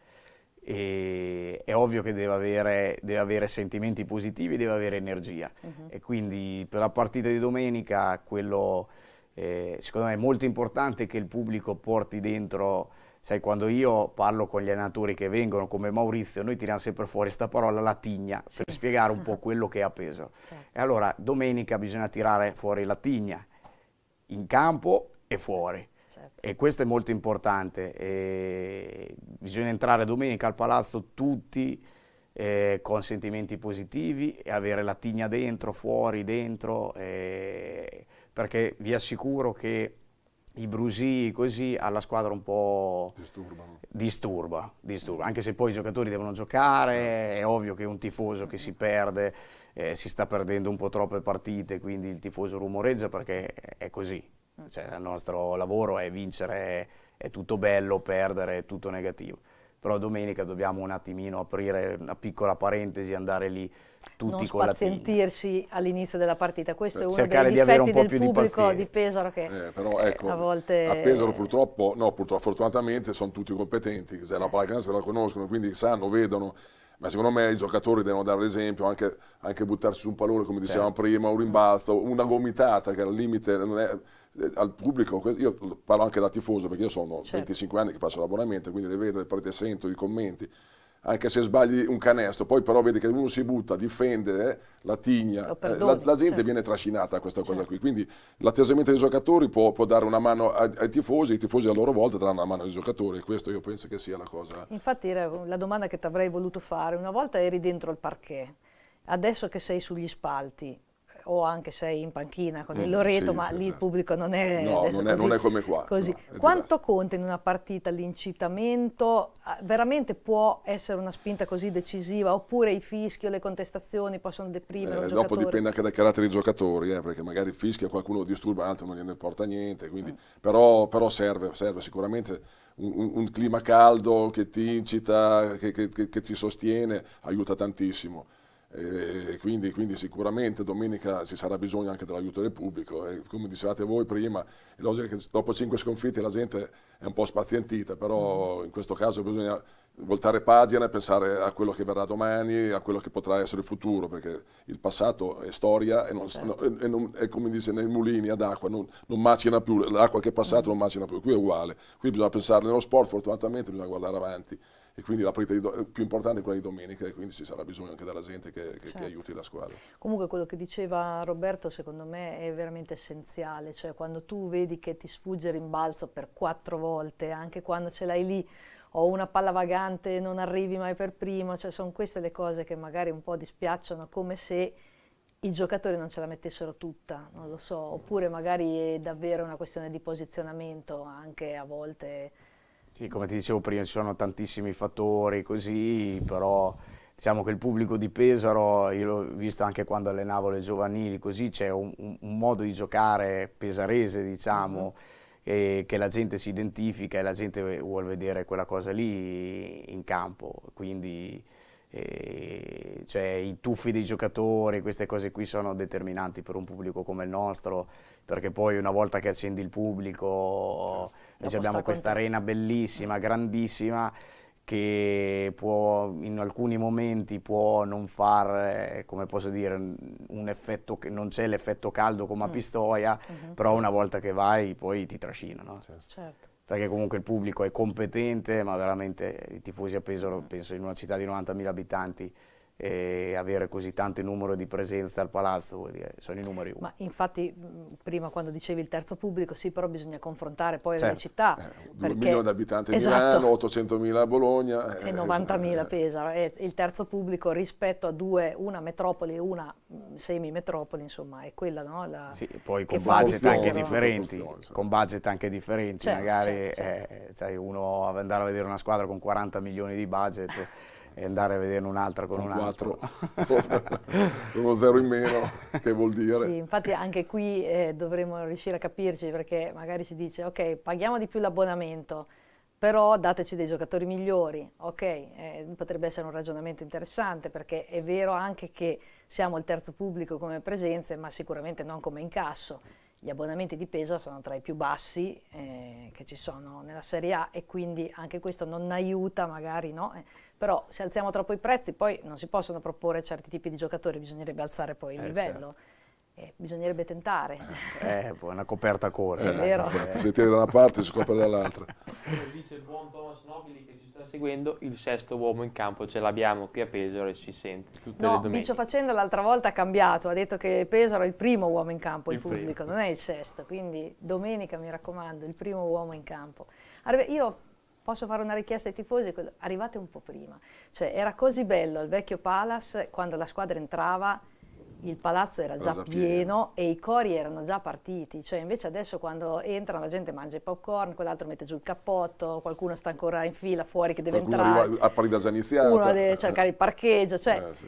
E è ovvio che deve avere, deve avere, sentimenti positivi, deve avere energia. Uh mhm. -huh. E quindi per la partita di domenica, quello eh, secondo me è molto importante che il pubblico porti dentro. Sai, quando io parlo con gli allenatori che vengono, come Maurizio, noi tiriamo sempre fuori questa parola latigna sì. per spiegare un po' quello che ha peso. Certo. E allora domenica bisogna tirare fuori la tigna in campo e fuori. Certo. E questo è molto importante. E bisogna entrare domenica al palazzo tutti eh, con sentimenti positivi e avere la tigna dentro, fuori, dentro, eh, perché vi assicuro che i brusii così alla squadra un po' Disturbano. disturba, disturba. anche se poi i giocatori devono giocare, certo. è ovvio che un tifoso che si perde eh, si sta perdendo un po' troppe partite, quindi il tifoso rumoreggia perché è così, cioè, il nostro lavoro è vincere, è tutto bello, perdere è tutto negativo. Però domenica dobbiamo un attimino aprire una piccola parentesi, andare lì tutti non con la Non sentirsi all'inizio della partita, questo è uno cercare dei difetti di del pubblico di, di, Pesaro che eh, però, ecco, a volte... A Pesaro purtroppo, no purtroppo, fortunatamente sono tutti competenti, cioè, la pallacanestro la conoscono, quindi sanno, vedono, ma secondo me i giocatori devono dare l'esempio, anche, anche, buttarsi su un pallone come dicevamo certo. prima, un rimbalzo, una gomitata che al limite non è eh, al pubblico, io parlo anche da tifoso perché io sono certo. 25 anni che faccio l'abbonamento, quindi le vedo, le partite sento, i commenti, anche se sbagli un canestro, poi però vedi che uno si butta, difende, eh, la tigna, eh, perdoni, la, la, gente certo. viene trascinata a questa cosa certo. qui, quindi l'attesamento dei giocatori può, può, dare una mano ai, ai, tifosi, i tifosi a loro volta daranno una mano ai giocatori, questo io penso che sia la cosa. Infatti era la domanda che ti avrei voluto fare, una volta eri dentro il parquet, adesso che sei sugli spalti, o anche sei in panchina con mm, il Loreto, sì, ma sì, lì il pubblico non è, no, non è, così, non è come qua. No, Quanto conta in una partita l'incitamento? Ah, veramente può essere una spinta così decisiva? Oppure i fischi o le contestazioni possono deprimere? Eh, dopo dipende anche dai caratteri dei giocatori, eh, perché magari il fischio qualcuno disturba, altro non gliene porta niente, quindi, mm. però, però serve, serve sicuramente. Un, un, clima caldo che ti incita, che, che, che, ti sostiene, aiuta tantissimo. Eh, quindi, quindi, sicuramente domenica ci sarà bisogno anche dell'aiuto del pubblico e eh. come dicevate voi prima è logico che dopo cinque sconfitti la gente è un po' spazientita però in questo caso bisogna voltare pagina e pensare a quello che verrà domani a quello che potrà essere il futuro perché il passato è storia e, non, certo. no, e non, è come dice nei mulini ad acqua non, non macina più l'acqua che è passata non macina più qui è uguale qui bisogna pensare nello sport fortunatamente bisogna guardare avanti e quindi la partita do- più importante è quella di domenica e quindi ci sarà bisogno anche della gente che, che, certo. che, aiuti la squadra. Comunque quello che diceva Roberto secondo me è veramente essenziale, cioè quando tu vedi che ti sfugge rimbalzo per quattro volte, anche quando ce l'hai lì o una palla vagante non arrivi mai per primo, cioè sono queste le cose che magari un po' dispiacciono come se i giocatori non ce la mettessero tutta, non lo so, oppure magari è davvero una questione di posizionamento anche a volte sì, come ti dicevo prima, ci sono tantissimi fattori così, però diciamo che il pubblico di Pesaro, io l'ho visto anche quando allenavo le giovanili, così c'è un, un, modo di giocare pesarese, diciamo, mm-hmm. che, che la gente si identifica e la gente vuole vedere quella cosa lì in campo, quindi cioè i tuffi dei giocatori, queste cose qui sono determinanti per un pubblico come il nostro, perché poi una volta che accendi il pubblico, certo. Eh, cioè, abbiamo questa arena bellissima, grandissima, che può, in alcuni momenti può non fare, eh, come posso dire, un effetto, che non c'è l'effetto caldo come a mm. Pistoia, mm -hmm. però una volta che vai poi ti trascina. Certo. certo perché comunque il pubblico è competente, ma veramente i tifosi a Pesaro, penso in una città di 90.000 abitanti, e avere così tanto numero di presenze al palazzo vuol dire sono i numeri uno. Ma infatti prima quando dicevi il terzo pubblico sì però bisogna confrontare poi certo. le città. Eh, 2 milioni di abitanti a esatto. Milano, 800.000 a Bologna. Eh. E eh, 90.000 eh. pesa, e il terzo pubblico rispetto a due, una metropoli e una semi-metropoli insomma è quella no? La, sì, poi con budget, anche differenti, con budget anche differenti, certo, magari certo, certo. Cioè uno andare a vedere una squadra con 40 milioni di budget e andare a vedere un'altra con, con un altro. uno zero in meno, che vuol dire? Sì, infatti anche qui eh, dovremmo riuscire a capirci perché magari si dice ok, paghiamo di più l'abbonamento, però dateci dei giocatori migliori, ok? Eh, potrebbe essere un ragionamento interessante perché è vero anche che siamo il terzo pubblico come presenze, ma sicuramente non come incasso gli abbonamenti di peso sono tra i più bassi eh, che ci sono nella Serie A e quindi anche questo non aiuta magari, no? Eh, però se alziamo troppo i prezzi poi non si possono proporre certi tipi di giocatori, bisognerebbe alzare poi il eh, livello. Certo. Eh, bisognerebbe tentare. Eh, eh boh, una coperta a cuore. Eh, vero. Sentire da una parte si copre dall'altra. Dice il buon Thomas Nobili che ci sta seguendo, il sesto uomo in campo ce l'abbiamo qui a Pesaro e si sente tutte no, le domeniche. No, Facendo l'altra volta ha cambiato, ha detto che Pesaro è il primo uomo in campo, il, il pubblico, primo. non è il sesto, quindi domenica mi raccomando, il primo uomo in campo. Arri io posso fare una richiesta ai tifosi, arrivate un po' prima, cioè era così bello al vecchio Palace quando la squadra entrava il palazzo era già pieno, pieno, e i cori erano già partiti, cioè invece adesso quando entrano la gente mangia i popcorn, quell'altro mette giù il cappotto, qualcuno sta ancora in fila fuori che deve qualcuno entrare, arriva, appari da già iniziato. uno deve cercare il parcheggio, cioè eh, sì.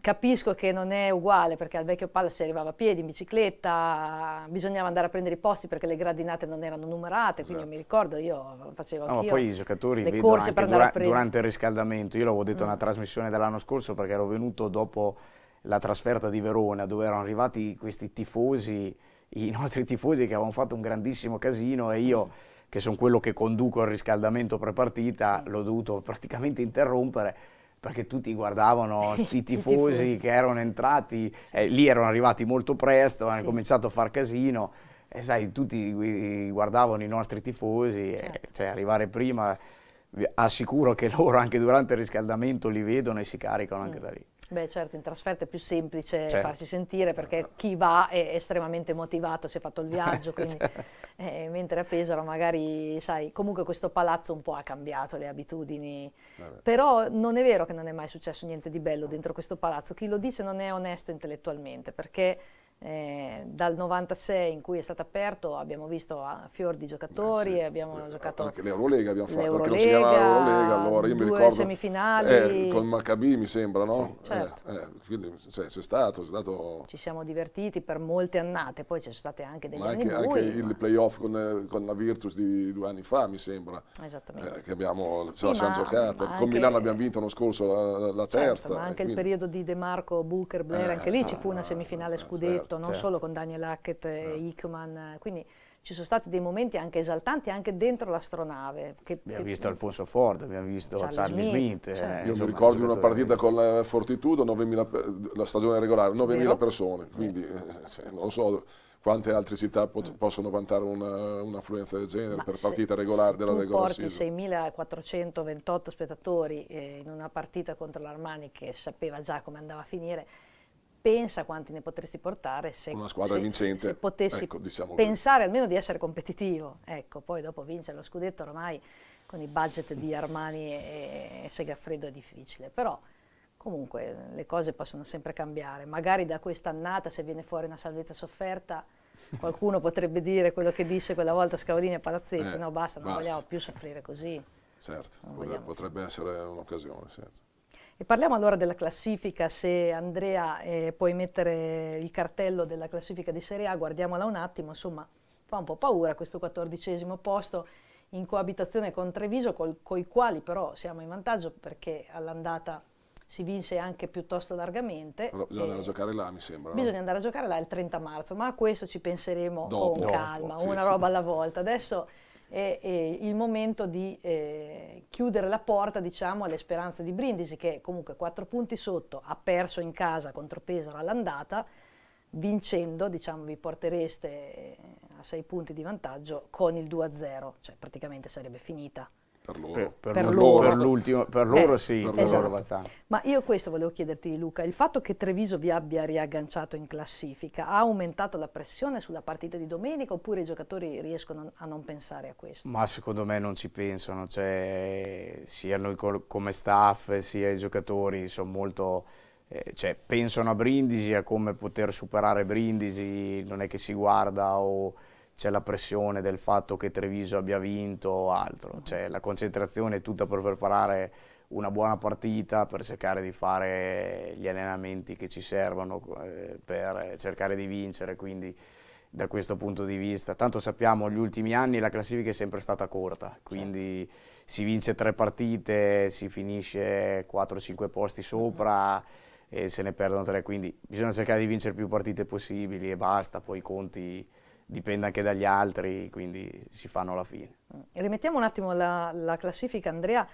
capisco che non è uguale perché al vecchio palazzo si arrivava a piedi, in bicicletta, bisognava andare a prendere i posti perché le gradinate non erano numerate, esatto. quindi mi ricordo io facevo no, ma poi i giocatori le corse anche dura- durante il riscaldamento, io l'avevo detto mm. una trasmissione dell'anno scorso perché ero venuto dopo la trasferta di Verona dove erano arrivati questi tifosi, i nostri tifosi che avevano fatto un grandissimo casino e io che sono quello che conduco il riscaldamento pre-partita l'ho dovuto praticamente interrompere perché tutti guardavano questi tifosi che erano entrati, eh, lì erano arrivati molto presto, hanno sì. cominciato a far casino e sai, tutti guardavano i nostri tifosi, certo. e, cioè arrivare prima assicuro che loro anche durante il riscaldamento li vedono e si caricano anche mm. da lì. Beh certo, in trasferta è più semplice certo. farsi sentire perché chi va è estremamente motivato, si è fatto il viaggio, quindi, certo. eh, mentre a Pesaro magari, sai, comunque questo palazzo un po' ha cambiato le abitudini, Vabbè. però non è vero che non è mai successo niente di bello dentro questo palazzo, chi lo dice non è onesto intellettualmente perché eh, dal 96 in cui è stato aperto abbiamo visto a ah, fior di giocatori, eh sì, abbiamo eh, giocato anche l'Eurolega abbiamo fatto, anche non si chiamava Eurolega allora, io mi ricordo eh, semifinali con Maccabi mi sembra, no? Sì, eh, certo. Eh, quindi c'è, stato, stato, Ci siamo divertiti per molte annate, poi ci sono state anche degli ma anche, anche ma... il playoff con, con, la Virtus di due anni fa, mi sembra. Esattamente. che abbiamo, ce sì, la siamo giocata. Con Milano abbiamo vinto l'anno scorso la, la certo, terza. Certo, ma anche il periodo di De Marco, Booker, Blair, anche lì ci ah, fu una ah, semifinale scudetto fatto, non solo certo. con Daniel Hackett certo. e Hickman, eh, quindi ci sono stati dei momenti anche esaltanti anche dentro l'astronave. Che, abbiamo che, visto eh, Alfonso Ford, abbiamo visto Charlie, Charlie Smith. Smith cioè. eh, Io insomma, mi ricordo una partita con la Fortitudo, 9000, la stagione regolare, 9.000 persone, quindi eh, cioè, non so quante altre città pot- possono vantare una, un'affluenza del genere Ma per partita regolare della regular porti season? 6.428 spettatori eh, in una partita contro l'Armani che sapeva già come andava a finire, pensa quanti ne potresti portare se, Una squadra se, vincente, se potessi ecco, diciamo pensare così. almeno di essere competitivo. Ecco, poi dopo vincere lo scudetto ormai con i budget di Armani e, e Segafredo è difficile, però comunque le cose possono sempre cambiare. Magari da quest'annata se viene fuori una salvezza sofferta qualcuno potrebbe dire quello che disse quella volta Scavolini a Palazzetti, eh, no basta, non basta. vogliamo più soffrire così. Certo, potrebbe, potrebbe essere un'occasione. Certo. E parliamo allora della classifica, se Andrea eh, puoi mettere il cartello della classifica di Serie A, guardiamola un attimo, insomma fa un po' paura questo quattordicesimo posto in coabitazione con Treviso, col, coi quali però siamo in vantaggio perché all'andata si vinse anche piuttosto largamente. Però bisogna andare a giocare là, mi sembra. Bisogna no? andare a giocare là il 30 marzo, ma a questo ci penseremo Dopo. con calma, Dopo, sì, una sì. roba alla volta. Adesso è, è il momento di eh, chiudere la porta diciamo, alle speranze di Brindisi che comunque quattro punti sotto ha perso in casa contro Pesaro all'andata vincendo diciamo, vi portereste eh, a sei punti di vantaggio con il 2-0 cioè praticamente sarebbe finita per loro. Per, per, per loro. Per, l'ultimo, per loro eh, sì, esatto. per esatto. loro abbastanza. Ma io questo volevo chiederti Luca, il fatto che Treviso vi abbia riagganciato in classifica ha aumentato la pressione sulla partita di domenica oppure i giocatori riescono a non pensare a questo? Ma secondo me non ci pensano, cioè, sia noi come staff sia i giocatori sono molto... Eh, cioè, pensano a Brindisi, a come poter superare Brindisi, non è che si guarda o c'è la pressione del fatto che Treviso abbia vinto o altro, cioè la concentrazione è tutta per preparare una buona partita, per cercare di fare gli allenamenti che ci servono, eh, per cercare di vincere, quindi da questo punto di vista. Tanto sappiamo, negli ultimi anni la classifica è sempre stata corta, certo. quindi certo. si vince tre partite, si finisce 4-5 posti mm-hmm. sopra e se ne perdono tre, quindi bisogna cercare di vincere più partite possibili e basta, poi i conti dipende anche dagli altri, quindi si fanno la fine. Mm. Rimettiamo un attimo la, la classifica, Andrea,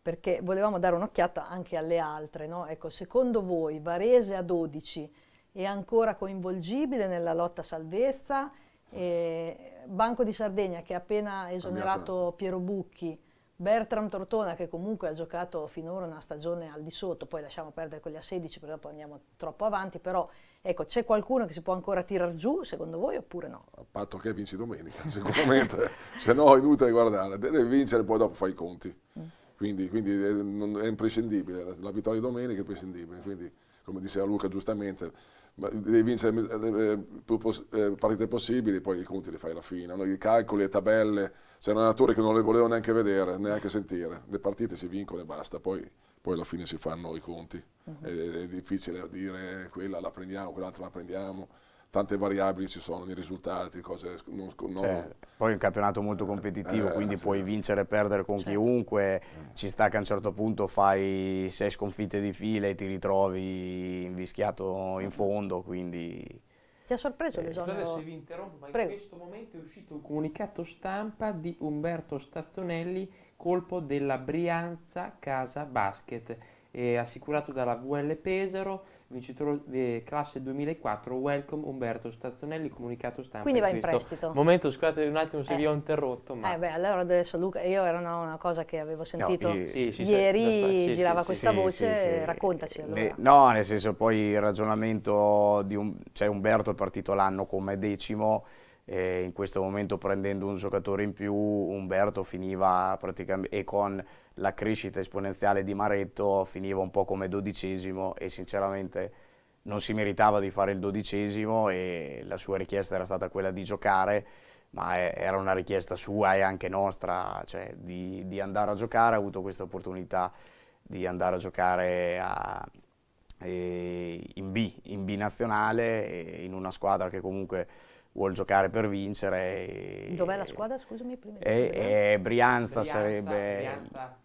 perché volevamo dare un'occhiata anche alle altre. No? Ecco, secondo voi Varese a 12 è ancora coinvolgibile nella lotta salvezza? E Banco di Sardegna che ha appena esonerato Piero Bucchi, Bertram Tortona che comunque ha giocato finora una stagione al di sotto, poi lasciamo perdere quelli a 16 perché dopo andiamo troppo avanti, però Ecco, c'è qualcuno che si può ancora tirare giù, secondo voi, oppure no? A patto che vinci domenica, sicuramente, se no è inutile guardare, Deve vincere poi dopo fai i conti. Mm. Quindi, quindi è, eh, non, è, imprescindibile, la vittoria di domenica è imprescindibile, quindi come diceva Luca giustamente, devi vincere le eh, eh, più partite possibili, poi i conti li fai alla fine, no? i calcoli, le tabelle, c'erano nature che non le volevo neanche vedere, neanche sentire, le partite si vincono e basta, poi poi alla fine si fanno i conti. Uh mhm. -huh. è, è, difficile dire quella la prendiamo, quell'altra la prendiamo. Tante variabili ci sono nei risultati, cose non, non cioè, Poi è un campionato molto eh, competitivo, eh, quindi sì. puoi vincere e perdere con certo. chiunque. Mm. Ci sta che a un certo punto fai sei sconfitte di fila e ti ritrovi invischiato in mm. fondo, quindi... Ti ha sorpreso eh, l'esonero? Scusate se vi interrompo, ma Prego. in questo momento è uscito un comunicato stampa di Umberto Stazzonelli colpo della Brianza Casa Basket, eh, assicurato dalla VL Pesaro, vincitore eh, classe 2004, welcome Umberto Stazzonelli, comunicato stampa. Quindi va in prestito. Momento, scusate un attimo se eh. vi ho interrotto. Ma... Eh beh, allora adesso Luca, io era una, una cosa che avevo sentito no, io, sì, ieri, sì, girava questa voce, raccontaci allora. ne, no, nel senso poi il ragionamento di un, cioè Umberto è partito l'anno come decimo, eh, in questo momento prendendo un giocatore in più Umberto finiva praticamente e con la crescita esponenziale di Maretto finiva un po' come dodicesimo e sinceramente non si meritava di fare il dodicesimo e la sua richiesta era stata quella di giocare ma è, era una richiesta sua e anche nostra cioè di, di andare a giocare ha avuto questa opportunità di andare a giocare a, eh, in B, in B nazionale, in una squadra che comunque vuol giocare per vincere. Dov'è la squadra? Scusami, prima e, Brianza, Brianza, sarebbe. Brianza.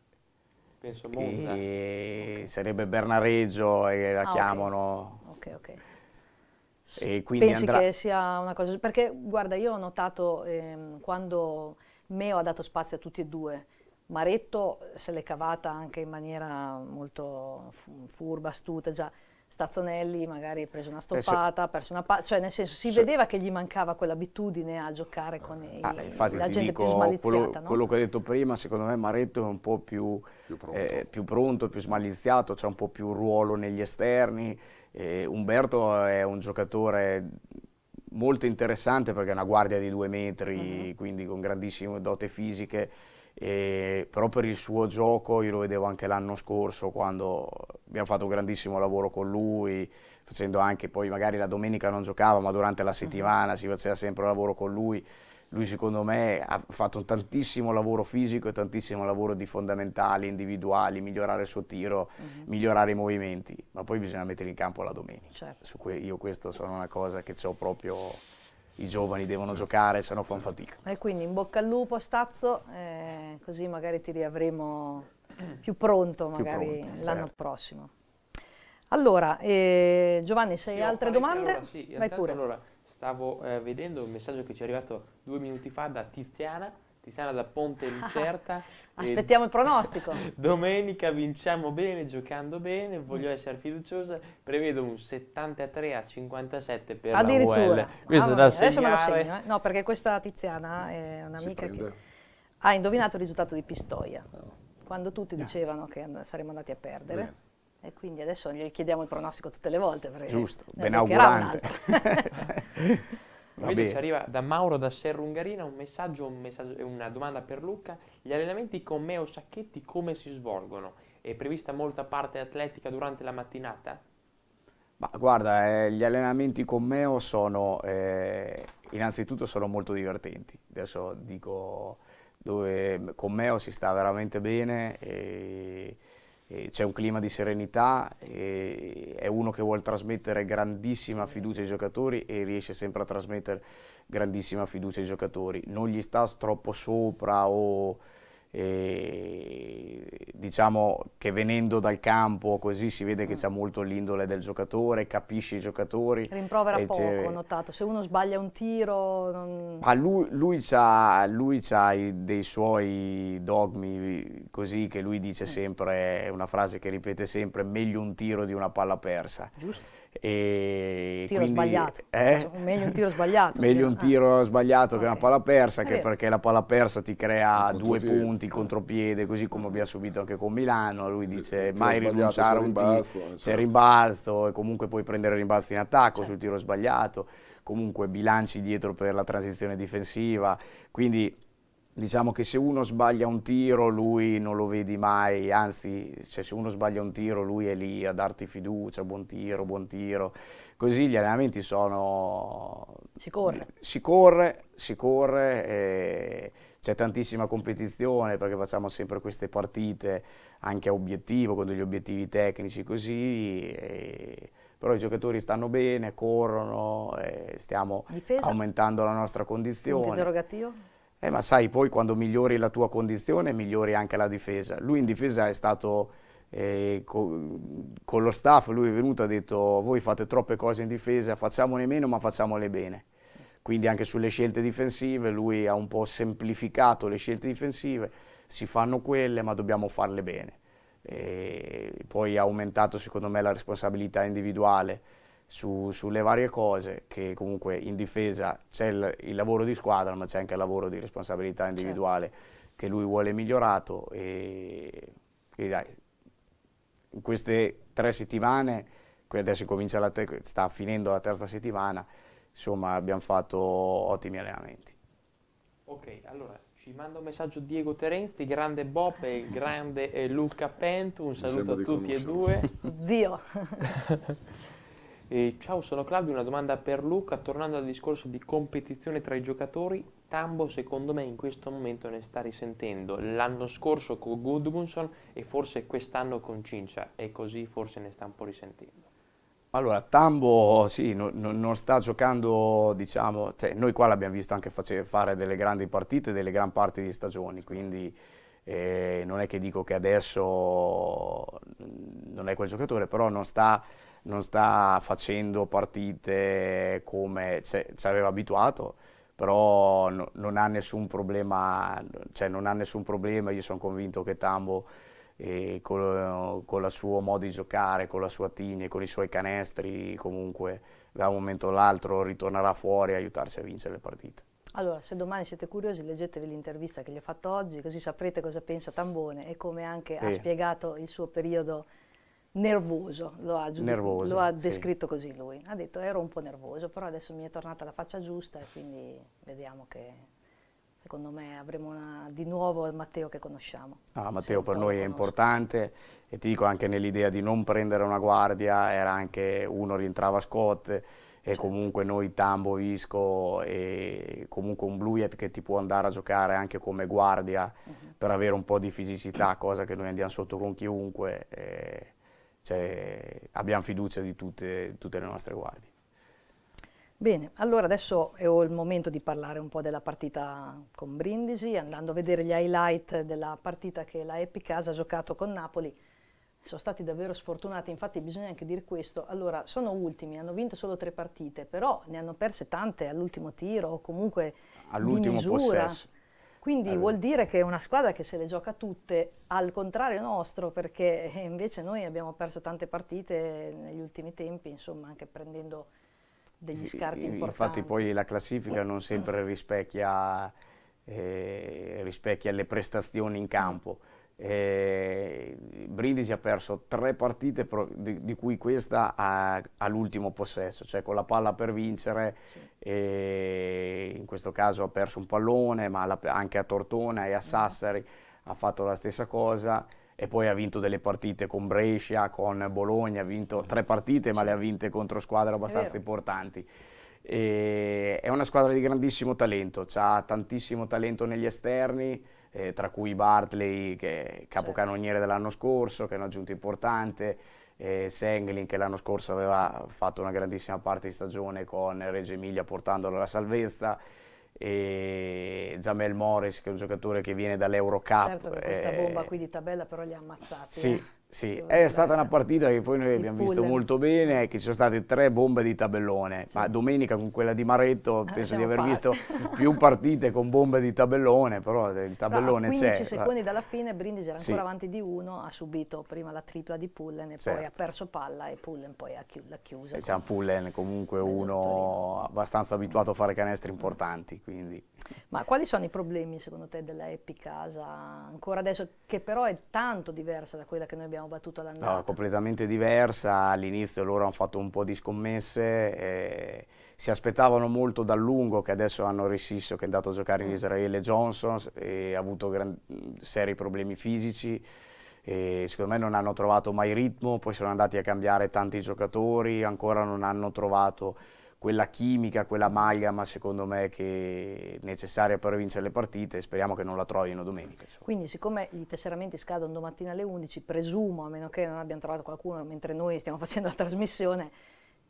Penso Monza. E okay. Sarebbe Bernareggio e la ah, chiamano. Ok, ok. okay. E quindi Pensi andrà... che sia una cosa... Perché, guarda, io ho notato ehm, quando Meo ha dato spazio a tutti e due, Maretto se l'è cavata anche in maniera molto furba, astuta, già Stazzonelli magari ha preso una eh, stoppata, ha perso una palla, cioè nel senso si se vedeva che gli mancava quell'abitudine a giocare con i, ah, infatti la gente dico, più smaliziata. Quello, no? quello, che ho detto prima, secondo me Maretto è un po' più, più, pronto. Eh, più pronto, più smaliziato, c'è cioè un po' più ruolo negli esterni. Eh, Umberto è un giocatore molto interessante perché è una guardia di due metri, mm -hmm. quindi con grandissime dote fisiche e però per il suo gioco io lo vedevo anche l'anno scorso quando abbiamo fatto un grandissimo lavoro con lui, facendo anche poi magari la domenica non giocava ma durante la mm-hmm. settimana si faceva sempre lavoro con lui, lui secondo me ha fatto tantissimo lavoro fisico e tantissimo lavoro di fondamentali, individuali, migliorare il suo tiro, uh mm-hmm. -huh. migliorare i movimenti, ma poi bisogna mettere in campo la domenica. Certo. io questo sono una cosa che ho proprio i giovani devono certo. giocare, se no fanno certo. fatica. E quindi in bocca al lupo, Stazzo, eh, così magari ti riavremo più pronto magari l'anno certo. prossimo. Allora, eh, Giovanni, se hai sì, altre domande? Allora, sì, Vai pure. Allora, stavo eh, vedendo un messaggio che ci è arrivato due minuti fa da Tiziana, Tisana da Ponte Incerta. Aspettiamo il pronostico. Domenica vinciamo bene, giocando bene, voglio essere fiduciosa, prevedo un 73 a 57 per Addirittura. la UL. Ah, Questo ah, da segnare. Adesso me lo segno, eh? no, perché questa Tiziana è un'amica che ha indovinato il risultato di Pistoia, no. quando tutti no. dicevano che saremmo andati a perdere. Bene. E quindi adesso gli chiediamo il pronostico tutte le volte. Giusto, ben augurante. Invece ci arriva da Mauro da Serrungarina un messaggio, un messaggio, una domanda per Luca. Gli allenamenti con Meo Sacchetti come si svolgono? È prevista molta parte atletica durante la mattinata? Ma guarda, eh, gli allenamenti con Meo sono, eh, innanzitutto sono molto divertenti. Adesso dico dove con Meo si sta veramente bene e c'è un clima di serenità, è uno che vuole trasmettere grandissima fiducia ai giocatori e riesce sempre a trasmettere grandissima fiducia ai giocatori. Non gli sta troppo sopra o eh, diciamo che venendo dal campo così si vede che mm. c'è molto l'indole del giocatore, capisce i giocatori. Rimprovera poco, ho notato, se uno sbaglia un tiro... Non... Ma lui, lui ha dei suoi dogmi così che lui dice mm. sempre, è una frase che ripete sempre, meglio un tiro di una palla persa. Giusto. E tiro quindi, sbagliato. Eh? Cioè, meglio un tiro sbagliato. meglio un ah. tiro ah. sbagliato okay. che una palla persa, che perché la palla persa ti crea due punti, il ecco. contropiede, così come abbiamo subito anche con Milano lui dice il mai rinunciare a un tiro, esatto. Eh, c'è certo. rimbalzo e comunque puoi prendere il rimbalzo in attacco certo. sul tiro sbagliato, comunque bilanci dietro per la transizione difensiva, quindi diciamo che se uno sbaglia un tiro lui non lo vedi mai, anzi cioè, se uno sbaglia un tiro lui è lì a darti fiducia, buon tiro, buon tiro, così gli allenamenti sono... Si corre. Si corre, si corre, c'è tantissima competizione perché facciamo sempre queste partite anche a obiettivo, con degli obiettivi tecnici così. E però i giocatori stanno bene, corrono, stiamo Difesa. aumentando la nostra condizione. Punto interrogativo? Eh, ma sai, poi quando migliori la tua condizione, migliori anche la difesa. Lui in difesa è stato eh, co con lo staff, lui è venuto e ha detto voi fate troppe cose in difesa, facciamone meno ma facciamole bene. Quindi anche sulle scelte difensive lui ha un po' semplificato le scelte difensive, si fanno quelle ma dobbiamo farle bene. E poi ha aumentato secondo me la responsabilità individuale su, sulle varie cose che comunque in difesa c'è il, il, lavoro di squadra ma c'è anche il lavoro di responsabilità certo. individuale certo. che lui vuole migliorato e, e dai, in queste tre settimane, adesso comincia la sta finendo la terza settimana, insomma abbiamo fatto ottimi allenamenti. Ok, allora ci manda un messaggio Diego Terenzi, grande Bob e grande eh, Luca Pentu, un saluto a tutti e due. Zio! Eh, ciao, sono Claudio, una domanda per Luca. Tornando al discorso di competizione tra i giocatori, Tambo secondo me in questo momento ne sta risentendo. L'anno scorso con Goodmunson e forse quest'anno con Cincia e così forse ne sta un po' risentendo. Allora, Tambo sì, no, no, non sta giocando, diciamo, cioè, noi qua l'abbiamo visto anche face, fare delle grandi partite, delle gran parti di stagioni, quindi eh, non è che dico che adesso mm, non è quel giocatore, però non sta non sta facendo partite come ci aveva abituato, però no, non ha nessun problema, cioè non ha nessun problema, io sono convinto che Tambo eh, con, il suo modo di giocare, con la sua tigna, con i suoi canestri, comunque da un momento all'altro ritornerà fuori a aiutarci a vincere le partite. Allora, se domani siete curiosi, leggetevi l'intervista che gli ho fatto oggi, così saprete cosa pensa Tambone e come anche eh. ha spiegato il suo periodo nervoso, lo ha, nervoso, lo ha descritto sì. così lui. Ha detto ero un po' nervoso, però adesso mi è tornata la faccia giusta e quindi vediamo che secondo me avremo una, di nuovo Matteo che conosciamo. Ah, Matteo per noi è importante e ti dico anche nell'idea di non prendere una guardia, era anche uno rientrava Scott e certo. comunque noi Tambo, Visco e comunque un Bluiet che ti può andare a giocare anche come guardia uh mhm. -huh. per avere un po' di fisicità, cosa che noi andiamo sotto con chiunque. E eh, cioè, abbiamo fiducia di tutte, tutte le nostre guardie. Bene, allora adesso è il momento di parlare un po' della partita con Brindisi, andando a vedere gli highlight della partita che la Epicasa ha giocato con Napoli. Sono stati davvero sfortunati, infatti bisogna anche dire questo. Allora, sono ultimi, hanno vinto solo tre partite, però ne hanno perse tante all'ultimo tiro o comunque all'ultimo possesso. Quindi allora. Eh. vuol dire che è una squadra che se le gioca tutte, al contrario nostro, perché eh, invece noi abbiamo perso tante partite negli ultimi tempi, insomma anche prendendo degli scarti importanti. Infatti poi la classifica non sempre rispecchia, eh, rispecchia le prestazioni in mm. campo. Eh, Brindisi ha perso tre partite pro, di, di, cui questa all'ultimo possesso, cioè con la palla per vincere, sì. eh, in questo caso ha perso un pallone, ma la, anche a Tortona e a mm. Sassari sì. ha fatto la stessa cosa e poi ha vinto delle partite con Brescia, con Bologna, ha vinto mm. tre partite ma le ha vinte contro squadre abbastanza importanti. Eh, è una squadra di grandissimo talento, ha tantissimo talento negli esterni eh, tra cui Bartley che è capocannoniere certo. dell'anno scorso, che è un aggiunto importante, eh, Senglin che l'anno scorso aveva fatto una grandissima parte di stagione con Reggio Emilia portandolo alla salvezza e Jamel Morris che è un giocatore che viene dall'Eurocup. Certo che questa bomba eh, qui di tabella però li ha ammazzati. Sì, eh. Sì, è stata una partita che poi noi abbiamo visto molto bene, che ci sono state tre bombe di tabellone, sì. ma domenica con quella di Maretto ah, penso di aver fatti. visto più partite con bombe di tabellone, però il tabellone c'è. 15 secondi eh. dalla fine Brindisi era sì. ancora avanti di uno, ha subito prima la tripla di Pullen e certo. poi ha certo. perso palla e Pullen poi l'ha chi chiusa. E c'è Pullen comunque esatto, uno abbastanza abituato a fare canestri mm. importanti, quindi. Ma quali sono i problemi secondo te della Epic Casa ancora adesso, che però è tanto diversa da quella che noi abbiamo abbiamo battuto l'andata. No, completamente diversa, all'inizio loro hanno fatto un po' di scommesse, eh, si aspettavano molto dal lungo che adesso hanno Ressisso che è andato a giocare in mm. Israele Johnson e ha avuto gran, seri problemi fisici. E secondo me non hanno trovato mai ritmo, poi sono andati a cambiare tanti giocatori, ancora non hanno trovato quella chimica, quella maglia, ma secondo me che è necessaria per vincere le partite, speriamo che non la trovino domenica. Insomma. Quindi siccome i tesseramenti scadono domattina alle 11, presumo, a meno che non abbiano trovato qualcuno mentre noi stiamo facendo la trasmissione,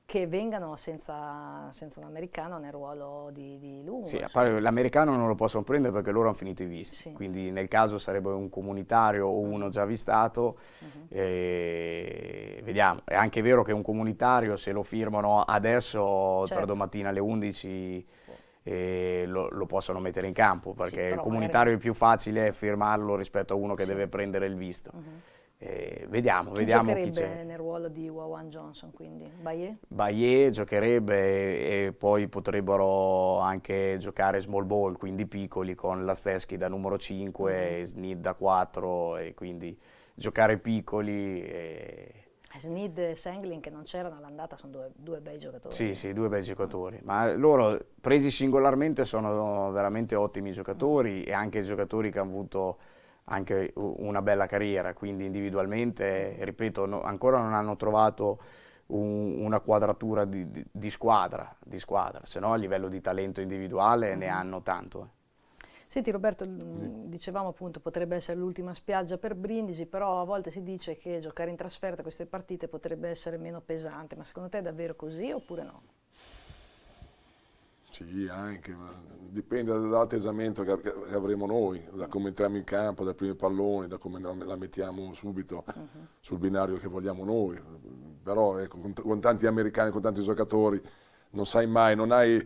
che vengano senza, senza, un americano nel ruolo di, di lungo. Sì, cioè. l'americano non lo possono prendere perché loro hanno finito i visti, sì. quindi nel caso sarebbe un comunitario o uno già vistato, uh-huh. e vediamo. È anche vero che un comunitario se lo firmano adesso, certo. tra domattina alle 11, lo, lo, possono mettere in campo, perché sì, il comunitario magari... è più facile firmarlo rispetto a uno che sì. deve prendere il visto. Uh-huh eh, vediamo, chi vediamo chi c'è. nel ruolo di Wawan Johnson, quindi Baye? Baye giocherebbe e, poi potrebbero anche giocare small ball, quindi piccoli, con Lazzeschi da numero 5 mm. e Snid da 4, e quindi giocare piccoli... E... Eh, Snid e Senglin che non c'erano all'andata sono due, due, bei giocatori. Sì, sì, due bei giocatori, ma loro presi singolarmente sono veramente ottimi giocatori mm. e anche giocatori che hanno avuto anche una bella carriera, quindi individualmente, ripeto, no, ancora non hanno trovato un, una quadratura di, di, di, squadra, di squadra, se no a livello di talento individuale ne mm. hanno tanto. Eh. Senti Roberto, dicevamo appunto potrebbe essere l'ultima spiaggia per Brindisi, però a volte si dice che giocare in trasferta queste partite potrebbe essere meno pesante, ma secondo te è davvero così oppure no? Sì, anche, dipende dall'attesamento che avremo noi, da come entriamo in campo, dai primi palloni, da come la mettiamo subito uh mhm. -huh. sul binario che vogliamo noi. Però ecco, con, con tanti americani, con tanti giocatori, non sai mai, non hai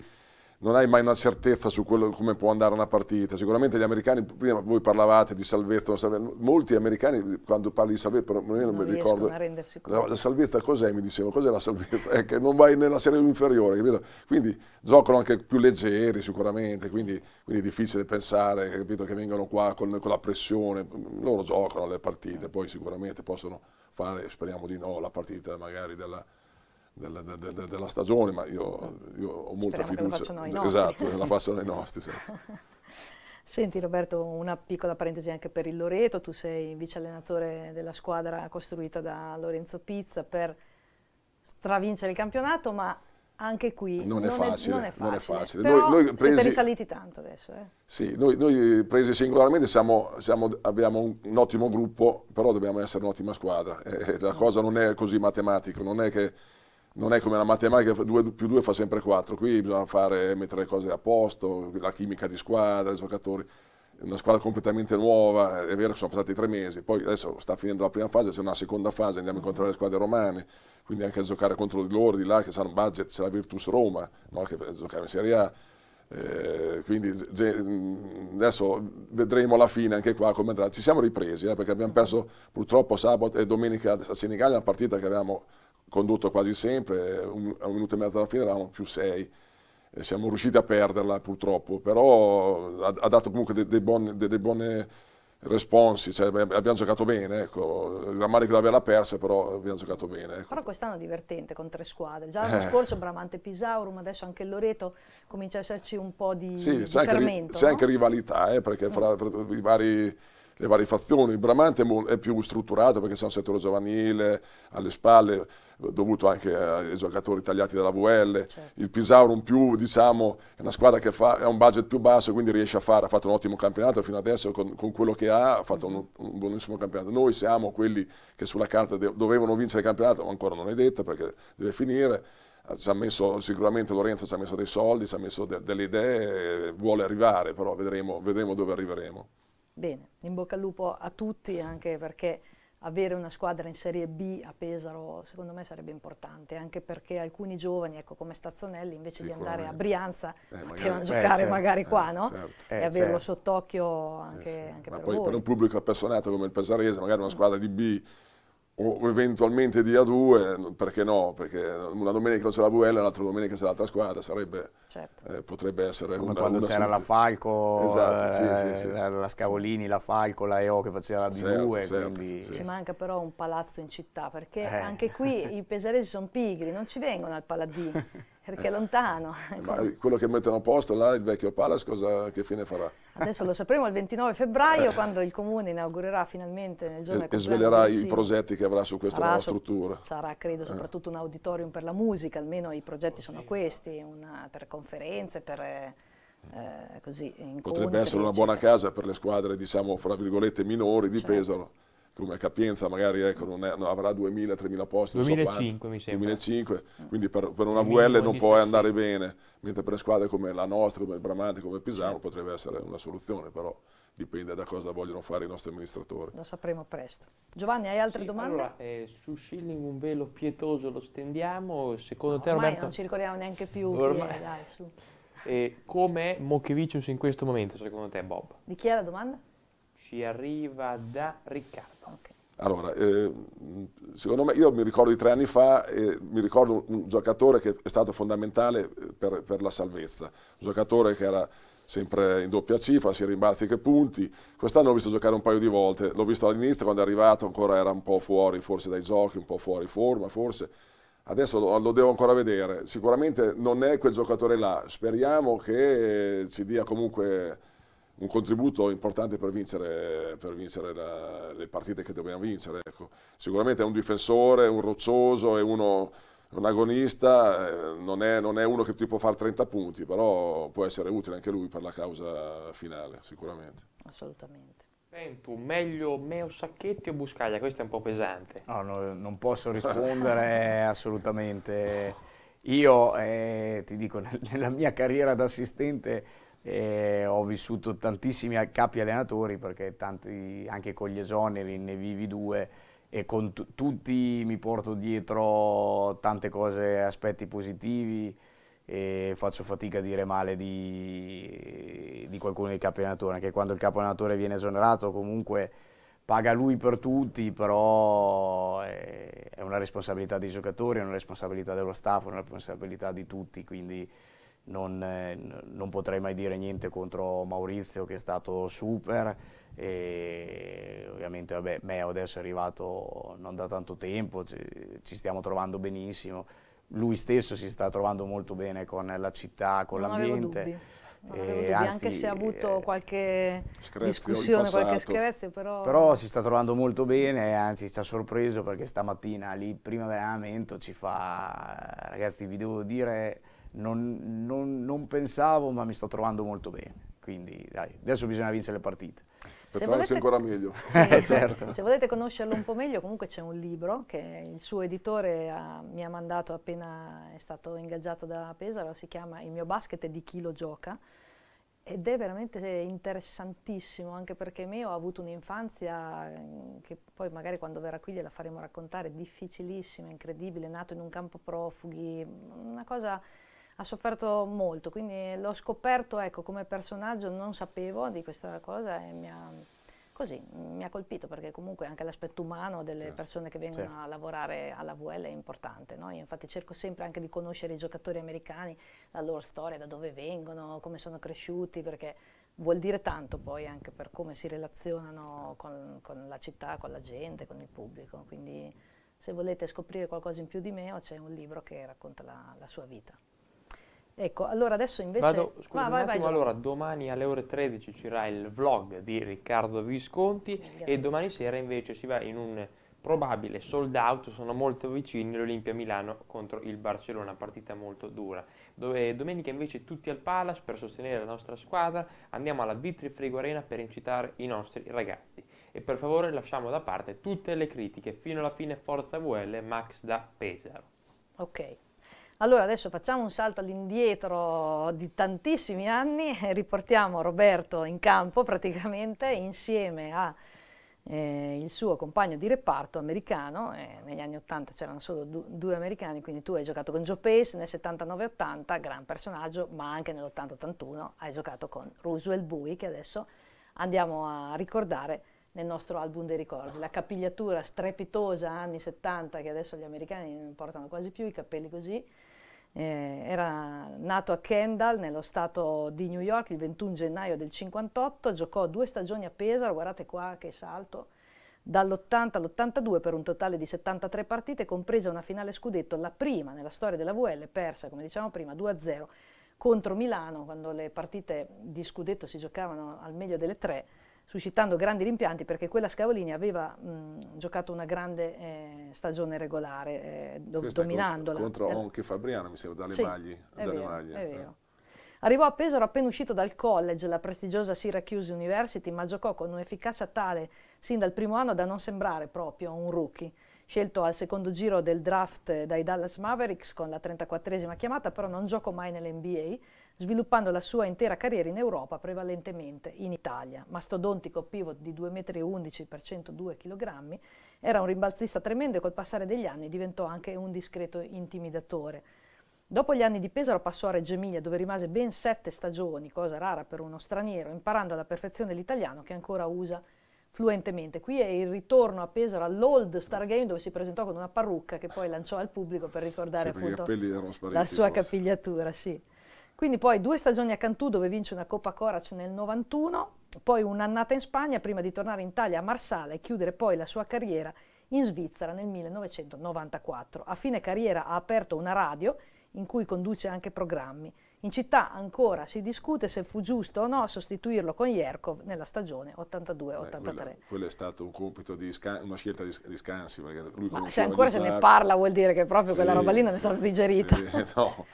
non hai mai una certezza su quello, come può andare una partita. Sicuramente gli americani, prima voi parlavate di salvezza, salvezza molti americani quando parli di salvezza, però non, non mi ricordo. La, la, salvezza cos'è? Mi dicevo, cos'è la salvezza? È che non vai nella serie inferiore, capito? Quindi giocano anche più leggeri sicuramente, quindi, quindi è difficile pensare capito, che vengano qua con, con la pressione. Loro giocano le partite, poi sicuramente possono fare, speriamo di no, la partita magari della della, della, della stagione, ma io, io ho molta Speriamo fiducia. Che lo esatto, la facciano i nostri. Esatto. Senti Roberto, una piccola parentesi anche per il Loreto, tu sei vice allenatore della squadra costruita da Lorenzo Pizza per stravincere il campionato, ma anche qui non, non, è, facile, è, non è, facile, non è facile. Però noi, noi presi, siete risaliti tanto adesso. Eh? Sì, noi, noi, presi singolarmente siamo, siamo, abbiamo un, un, ottimo gruppo, però dobbiamo essere un'ottima squadra. Eh, la cosa non è così matematica, non è che non è come la matematica, 2 più 2 fa sempre 4, qui bisogna fare, mettere le cose a posto, la chimica di squadra, i giocatori, una squadra completamente nuova, è vero che sono passati tre mesi, poi adesso sta finendo la prima fase, c'è una seconda fase, andiamo a incontrare le squadre romane, quindi anche a giocare contro di loro, di là che sarà un budget, c'è la Virtus Roma, no? che giocare in Serie A, eh, quindi adesso vedremo la fine anche qua come andrà. Ci siamo ripresi eh, perché abbiamo perso purtroppo sabato e domenica a Senigallia una partita che avevamo condotto quasi sempre, eh, un, a un minuto e mezzo alla fine eravamo più sei, e siamo riusciti a perderla purtroppo, però ha, ha dato comunque dei, dei buoni... Dei, dei buone, responsi, cioè, abbiamo giocato bene, ecco. il rammarico di averla persa, però abbiamo giocato bene. Ecco. Però quest'anno è divertente con tre squadre, già eh. l'anno eh. scorso Bramante Pisaurum, adesso anche Loreto, comincia ad esserci un po' di, sì, di c'è fermento. Anche, no? C'è anche rivalità, eh, perché fra, fra i vari le varie fazioni. Il Bramante è più strutturato perché c'è un settore giovanile alle spalle, dovuto anche ai giocatori tagliati dalla VL. Certo. Il Pisaurum più, diciamo, è una squadra che fa, ha un budget più basso, quindi riesce a fare, ha fatto un ottimo campionato fino adesso, con, con quello che ha, ha fatto un, mm-hmm. un, buonissimo campionato. Noi siamo quelli che sulla carta dovevano vincere il campionato, ma ancora non è detto perché deve finire. Messo, sicuramente Lorenzo ci ha messo dei soldi, ci ha messo de, delle idee, vuole arrivare, però vedremo, vedremo dove arriveremo. Bene, in bocca al lupo a tutti, anche perché avere una squadra in Serie B a Pesaro secondo me sarebbe importante, anche perché alcuni giovani, ecco, come Stazzonelli, invece di andare a Brianza eh, potevano magari, giocare eh, certo. magari qua, eh, no? certo. Eh, e averlo certo. sott'occhio anche, sì, sì. anche Ma per poi voi. per un pubblico appassionato come il pesarese, magari una squadra di B o eventualmente di A2, perché no? Perché una domenica c'è la VL, l'altra domenica c'è l'altra squadra, sarebbe, certo. eh, potrebbe essere Come una, quando una c'era la Falco, esatto, eh, sì, sì, sì. la Scavolini, la Falco, la EO che faceva la D2. Certo, certo, quindi... Ci manca però un palazzo in città, perché eh. anche qui i pesaresi sono pigri, non ci vengono al paladino. Perché è eh, lontano. Ma ecco. quello che mettono a posto là, il vecchio Palace, cosa, che fine farà? Adesso lo sapremo il 29 febbraio, eh. quando il Comune inaugurerà finalmente nel giorno E, svelerà i progetti che avrà su questa sarà nuova struttura. Sarà, credo, eh. soprattutto un auditorium per la musica, almeno i progetti oh, sono questi, una, per conferenze, per... Eh, mm. così, Potrebbe essere una buona casa per le squadre, diciamo, fra virgolette, minori di certo. Pesaro come capienza magari ecco, è, no, avrà 2.000-3.000 posti, 2005 so mi sembra. 2005, quindi per, per una VL non può andare bene, mentre per squadre come la nostra, come il Bramante, come il Pisano potrebbe essere una soluzione, però dipende da cosa vogliono fare i nostri amministratori. Lo sapremo presto. Giovanni, hai altre sì, domande? Allora, eh, su Schilling un velo pietoso lo stendiamo, secondo no, te Roberto... non ci ricordiamo neanche più ormai... Chi è, dai, su. Eh, Com'è Mochevicius in questo momento, secondo te, Bob? Di chi è la domanda? ci arriva da Riccardo. Okay. Allora, eh, secondo me, io mi ricordo di tre anni fa, eh, mi ricordo un giocatore che è stato fondamentale eh, per, per, la salvezza, un giocatore che era sempre in doppia cifra, sia rimbalzi che punti. Quest'anno l'ho visto giocare un paio di volte, l'ho visto all'inizio quando è arrivato, ancora era un po' fuori forse dai giochi, un po' fuori forma forse. Adesso lo, lo devo ancora vedere, sicuramente non è quel giocatore là, speriamo che ci dia comunque un contributo importante per vincere, per vincere la, le partite che dobbiamo vincere. Ecco. Sicuramente è un difensore, un roccioso, è uno, un agonista, eh, non è, non è, uno che ti può fare 30 punti, però può essere utile anche lui per la causa finale, sicuramente. Assolutamente. Pentu, meglio Meo Sacchetti o Buscaglia? Questo è un po' pesante. No, no non posso rispondere assolutamente. Io eh, ti dico, nella mia carriera d'assistente assistente e ho vissuto tantissimi capi allenatori perché tanti, anche con gli esoneri ne vivi due e con tutti mi porto dietro tante cose, aspetti positivi e faccio fatica a dire male di, di qualcuno dei capi allenatori, anche quando il capo allenatore viene esonerato comunque paga lui per tutti, però eh, è una responsabilità dei giocatori, è una responsabilità dello staff, è una responsabilità di tutti, quindi non, eh, non, potrei mai dire niente contro Maurizio che è stato super e ovviamente vabbè, Meo adesso è arrivato non da tanto tempo, ci, ci, stiamo trovando benissimo, lui stesso si sta trovando molto bene con la città, con l'ambiente. Eh, anzi, anche se ha avuto eh, qualche discussione, qualche screzio, però... però... si sta trovando molto bene, anzi ci ha sorpreso perché stamattina lì prima dell'allenamento ci fa, ragazzi vi devo dire non, non, non pensavo, ma mi sto trovando molto bene quindi dai, adesso bisogna vincere le partite. Per trovarsi ancora meglio. Eh, certo. Se volete conoscerlo un po' meglio, comunque c'è un libro che il suo editore ha, mi ha mandato appena è stato ingaggiato da Pesaro, si chiama Il mio basket è di chi lo gioca, ed è veramente interessantissimo, anche perché me ho avuto un'infanzia mm, che poi magari quando verrà qui gliela faremo raccontare, difficilissima, incredibile, nato in un campo profughi, mm, una cosa ha sofferto molto, quindi l'ho scoperto ecco, come personaggio, non sapevo di questa cosa e mi ha, così, mi ha colpito perché comunque anche l'aspetto umano delle certo, persone che vengono certo. a lavorare alla VL è importante. No? Io infatti cerco sempre anche di conoscere i giocatori americani, la loro storia, da dove vengono, come sono cresciuti, perché vuol dire tanto poi anche per come si relazionano certo. con, con la città, con la gente, con il pubblico. Quindi se volete scoprire qualcosa in più di me, c'è un libro che racconta la, la sua vita. Ecco, allora adesso invece... Vado, scusa, ah, vai, vai, allora domani alle ore 13 ci sarà il vlog di Riccardo Visconti Grazie. e domani sera invece si va in un probabile sold out, sono molto vicini l'Olimpia Milano contro il Barcellona, partita molto dura. Dove, domenica invece tutti al Palace per sostenere la nostra squadra, andiamo alla Vitrifrego Arena per incitare i nostri ragazzi. E per favore lasciamo da parte tutte le critiche, fino alla fine forza VL Max da Pesaro. Ok. Allora adesso facciamo un salto all'indietro di tantissimi anni e riportiamo Roberto in campo praticamente insieme a eh, il suo compagno di reparto americano, eh, negli anni 80 c'erano solo du due americani, quindi tu hai giocato con Joe Pace nel 79-80, gran personaggio, ma anche nell'80-81 hai giocato con Roosevelt Bowie che adesso andiamo a ricordare nel nostro album dei ricordi, la capigliatura strepitosa anni 70 che adesso gli americani non portano quasi più, i capelli così, eh, era nato a Kendall, nello stato di New York, il 21 gennaio del 58, giocò due stagioni a Pesaro, guardate qua che salto, dall'80 all'82 per un totale di 73 partite, compresa una finale scudetto, la prima nella storia della VL, persa come dicevamo prima 2-0 contro Milano, quando le partite di scudetto si giocavano al meglio delle tre, suscitando grandi rimpianti perché quella Scavolini aveva mh, giocato una grande eh, stagione regolare, eh, do, dominandola. Contro, eh. anche Fabriano, mi sembra, dalle sì, maglie. Dalle vero, maglie eh. Arrivò a Pesaro appena uscito dal college, la prestigiosa Syracuse University, ma giocò con un'efficacia tale sin dal primo anno da non sembrare proprio un rookie. Scelto al secondo giro del draft eh, dai Dallas Mavericks con la 34esima chiamata, però non giocò mai nell'NBA sviluppando la sua intera carriera in Europa, prevalentemente in Italia. Mastodontico pivot di 2,11 m per 102 kg, era un rimbalzista tremendo e col passare degli anni diventò anche un discreto intimidatore. Dopo gli anni di Pesaro passò a Reggio Emilia, dove rimase ben sette stagioni, cosa rara per uno straniero, imparando alla perfezione l'italiano che ancora usa fluentemente. Qui è il ritorno a Pesaro all'Old Stargame, dove si presentò con una parrucca che poi lanciò al pubblico per ricordare sì, appunto la sua forse. capigliatura. Sì. Quindi poi due stagioni a Cantù dove vince una Coppa Corac nel 91, poi un'annata in Spagna prima di tornare in Italia a Marsala e chiudere poi la sua carriera in Svizzera nel 1994. A fine carriera ha aperto una radio in cui conduce anche programmi. In città ancora si discute se fu giusto o no sostituirlo con Jerkov nella stagione 82-83. quello è stato un compito di una scelta di, di scansi. Ma se ancora se ne parla vuol dire che proprio sì, quella roba lì non è stata digerita. Sì, no.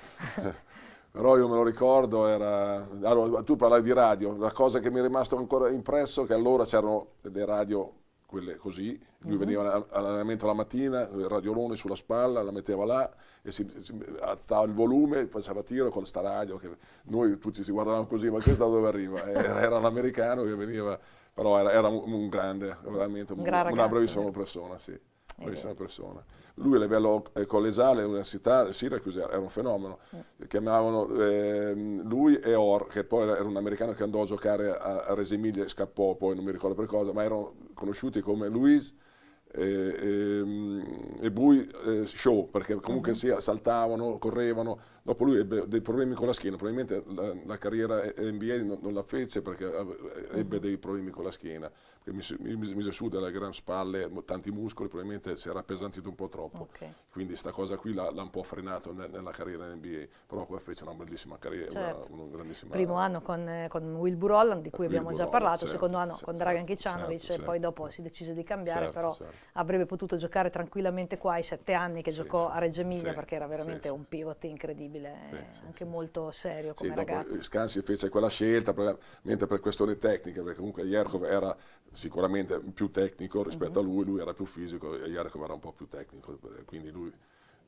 Però io me lo ricordo, era... allora, tu parlavi di radio, la cosa che mi è rimasta ancora impresso è che allora c'erano le radio quelle così, lui mm-hmm. veniva all'allenamento la mattina, il radiolone sulla spalla, la metteva là e si, si alzava il volume, faceva tiro con sta radio, che noi tutti si guardavamo così, ma questo da dove arriva? Era, era un americano che veniva, però era, era un, un, grande, veramente un, un gran ragazzo, una bravissima persona, sì bravissima persona. Lui a livello eh, collesale all'università Syracuse era un fenomeno. Mm. Chiamavano eh, lui e Or, che poi era un americano che andò a giocare a, a Resimilia e scappò, poi non mi ricordo per cosa, ma erano conosciuti come Luis e, e, ehm, e Bui eh, Show, perché comunque uh mm-hmm. -huh. sia saltavano, correvano. Dopo lui ebbe dei problemi con la schiena, probabilmente la, la carriera eh, NBA non, non, la fece perché eh, ebbe mm-hmm. dei problemi con la schiena che mi, mi, mi, mise su delle gran spalle, tanti muscoli, probabilmente si era appesantito un po' troppo. Okay. Quindi questa cosa qui l'ha, un po' frenato ne, nella carriera NBA, però qua fece una bellissima carriera, certo. una, una grandissima... Primo eh, anno con, eh, con Wilbur Holland, di cui Wilbur abbiamo già parlato, certo, secondo anno certo, con Dragan Kicanovic, poi certo. dopo si decise di cambiare, certo, però certo. avrebbe potuto giocare tranquillamente qua i sette anni che giocò a Reggio Emilia, perché era veramente un pivot incredibile, eh, anche molto serio come sì, eh, ragazzo. Scansi fece quella scelta, mentre per questioni tecniche, perché comunque Jerkov era sicuramente più tecnico rispetto uh -huh. a mhm. lui, lui era più fisico e Jarekov era un po' più tecnico, eh, quindi lui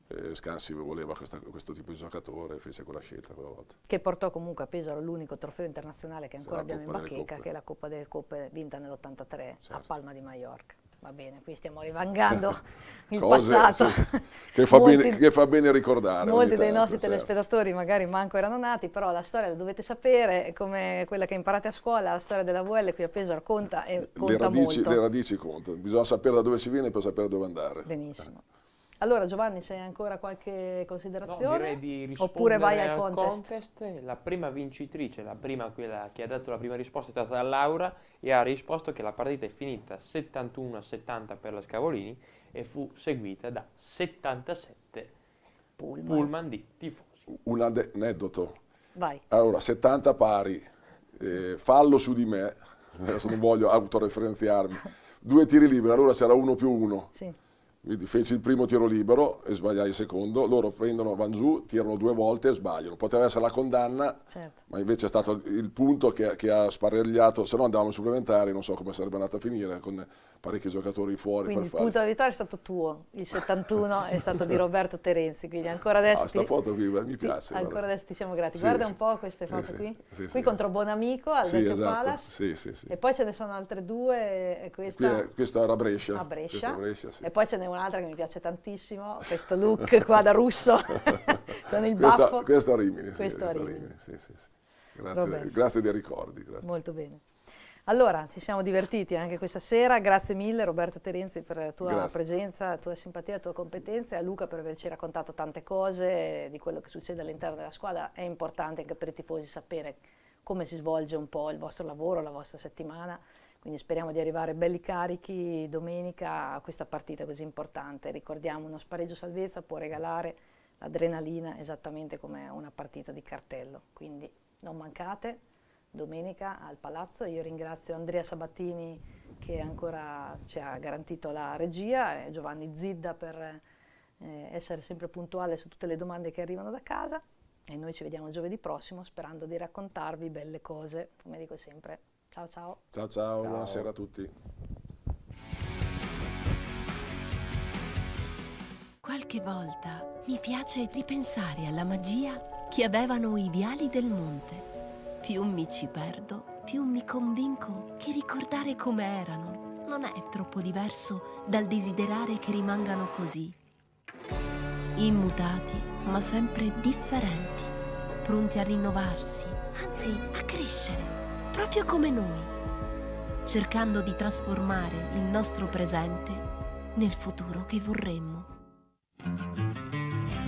eh, Scansi voleva questa, questo tipo di giocatore e fece quella scelta quella volta. Che portò comunque a Pesaro l'unico trofeo internazionale che ancora abbiamo in bacheca, che è la Coppa delle Coppe vinta nell'83 certo. a Palma di Mallorca va bene, qui stiamo rivangando il Cose, passato. Sì, che, fa molti, bene, che, fa bene, ricordare. Molti tanto, dei nostri certo. telespettatori magari manco erano nati, però la storia la dovete sapere, come quella che imparate a scuola, la storia della VL qui a Pesaro conta e conta le radici, molto. Le radici contano, bisogna sapere da dove si viene per sapere dove andare. Benissimo. Eh. Allora Giovanni, c'è ancora qualche considerazione? No, direi di rispondere Oppure vai al, al contest. contest. La prima vincitrice, la prima, quella che ha dato la prima risposta è stata Laura e ha risposto che la partita è finita 71-70 per la Scavolini e fu seguita da 77 pullman, pullman di tifosi. Un aneddoto. Vai. Allora, 70 pari, eh, fallo su di me, adesso non voglio autoreferenziarmi, due tiri liberi, allora sarà uno più uno. Sì quindi feci il primo tiro libero e sbagliai il secondo, loro prendono, van giù, tirano due volte e sbagliano. Poteva essere la condanna, certo. ma invece è stato il punto che, che ha sparegliato, se no andavamo supplementari, non so come sarebbe andata a finire, con parecchi giocatori fuori. Quindi il fare. punto della vittoria è stato tuo, il 71 è stato di Roberto Terenzi, quindi ancora adesso... Questa ah, foto qui mi piace. Ti, ancora adesso ti siamo grati. Sì, guarda sì. un po' queste foto sì, qui, qui sì, contro Bonamico al sì, esatto. Palace, e poi ce ne sono altre due, questa... Qui è, questa era Brescia. A Brescia, Brescia e poi ce n'è una un'altra che mi piace tantissimo, questo look qua da russo con il questa, baffo. Questo a Rimini, sì, questo questo Rimini. Rimini sì, sì, sì. Grazie, grazie, dei ricordi. Grazie. Molto bene. Allora, ci siamo divertiti anche questa sera, grazie mille Roberto Terenzi per la tua grazie. presenza, la tua simpatia, la tua competenza e a Luca per averci raccontato tante cose di quello che succede all'interno della squadra. È importante anche per i tifosi sapere come si svolge un po' il vostro lavoro, la vostra settimana. Quindi speriamo di arrivare belli carichi domenica a questa partita così importante. Ricordiamo, uno spareggio salvezza può regalare l'adrenalina esattamente come una partita di cartello. Quindi non mancate domenica al Palazzo. Io ringrazio Andrea Sabatini che ancora ci ha garantito la regia e Giovanni Zidda per eh, essere sempre puntuale su tutte le domande che arrivano da casa e noi ci vediamo giovedì prossimo sperando di raccontarvi belle cose, come dico sempre. Ciao ciao. Ciao ciao, ciao. buonasera a tutti. Qualche volta mi piace ripensare alla magia che avevano i viali del monte. Più mi ci perdo, più mi convinco che ricordare come erano non è troppo diverso dal desiderare che rimangano così. Immutati, ma sempre differenti, pronti a rinnovarsi, anzi a crescere proprio come noi, cercando di trasformare il nostro presente nel futuro che vorremmo.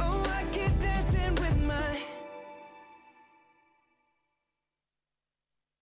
Oh, I get down.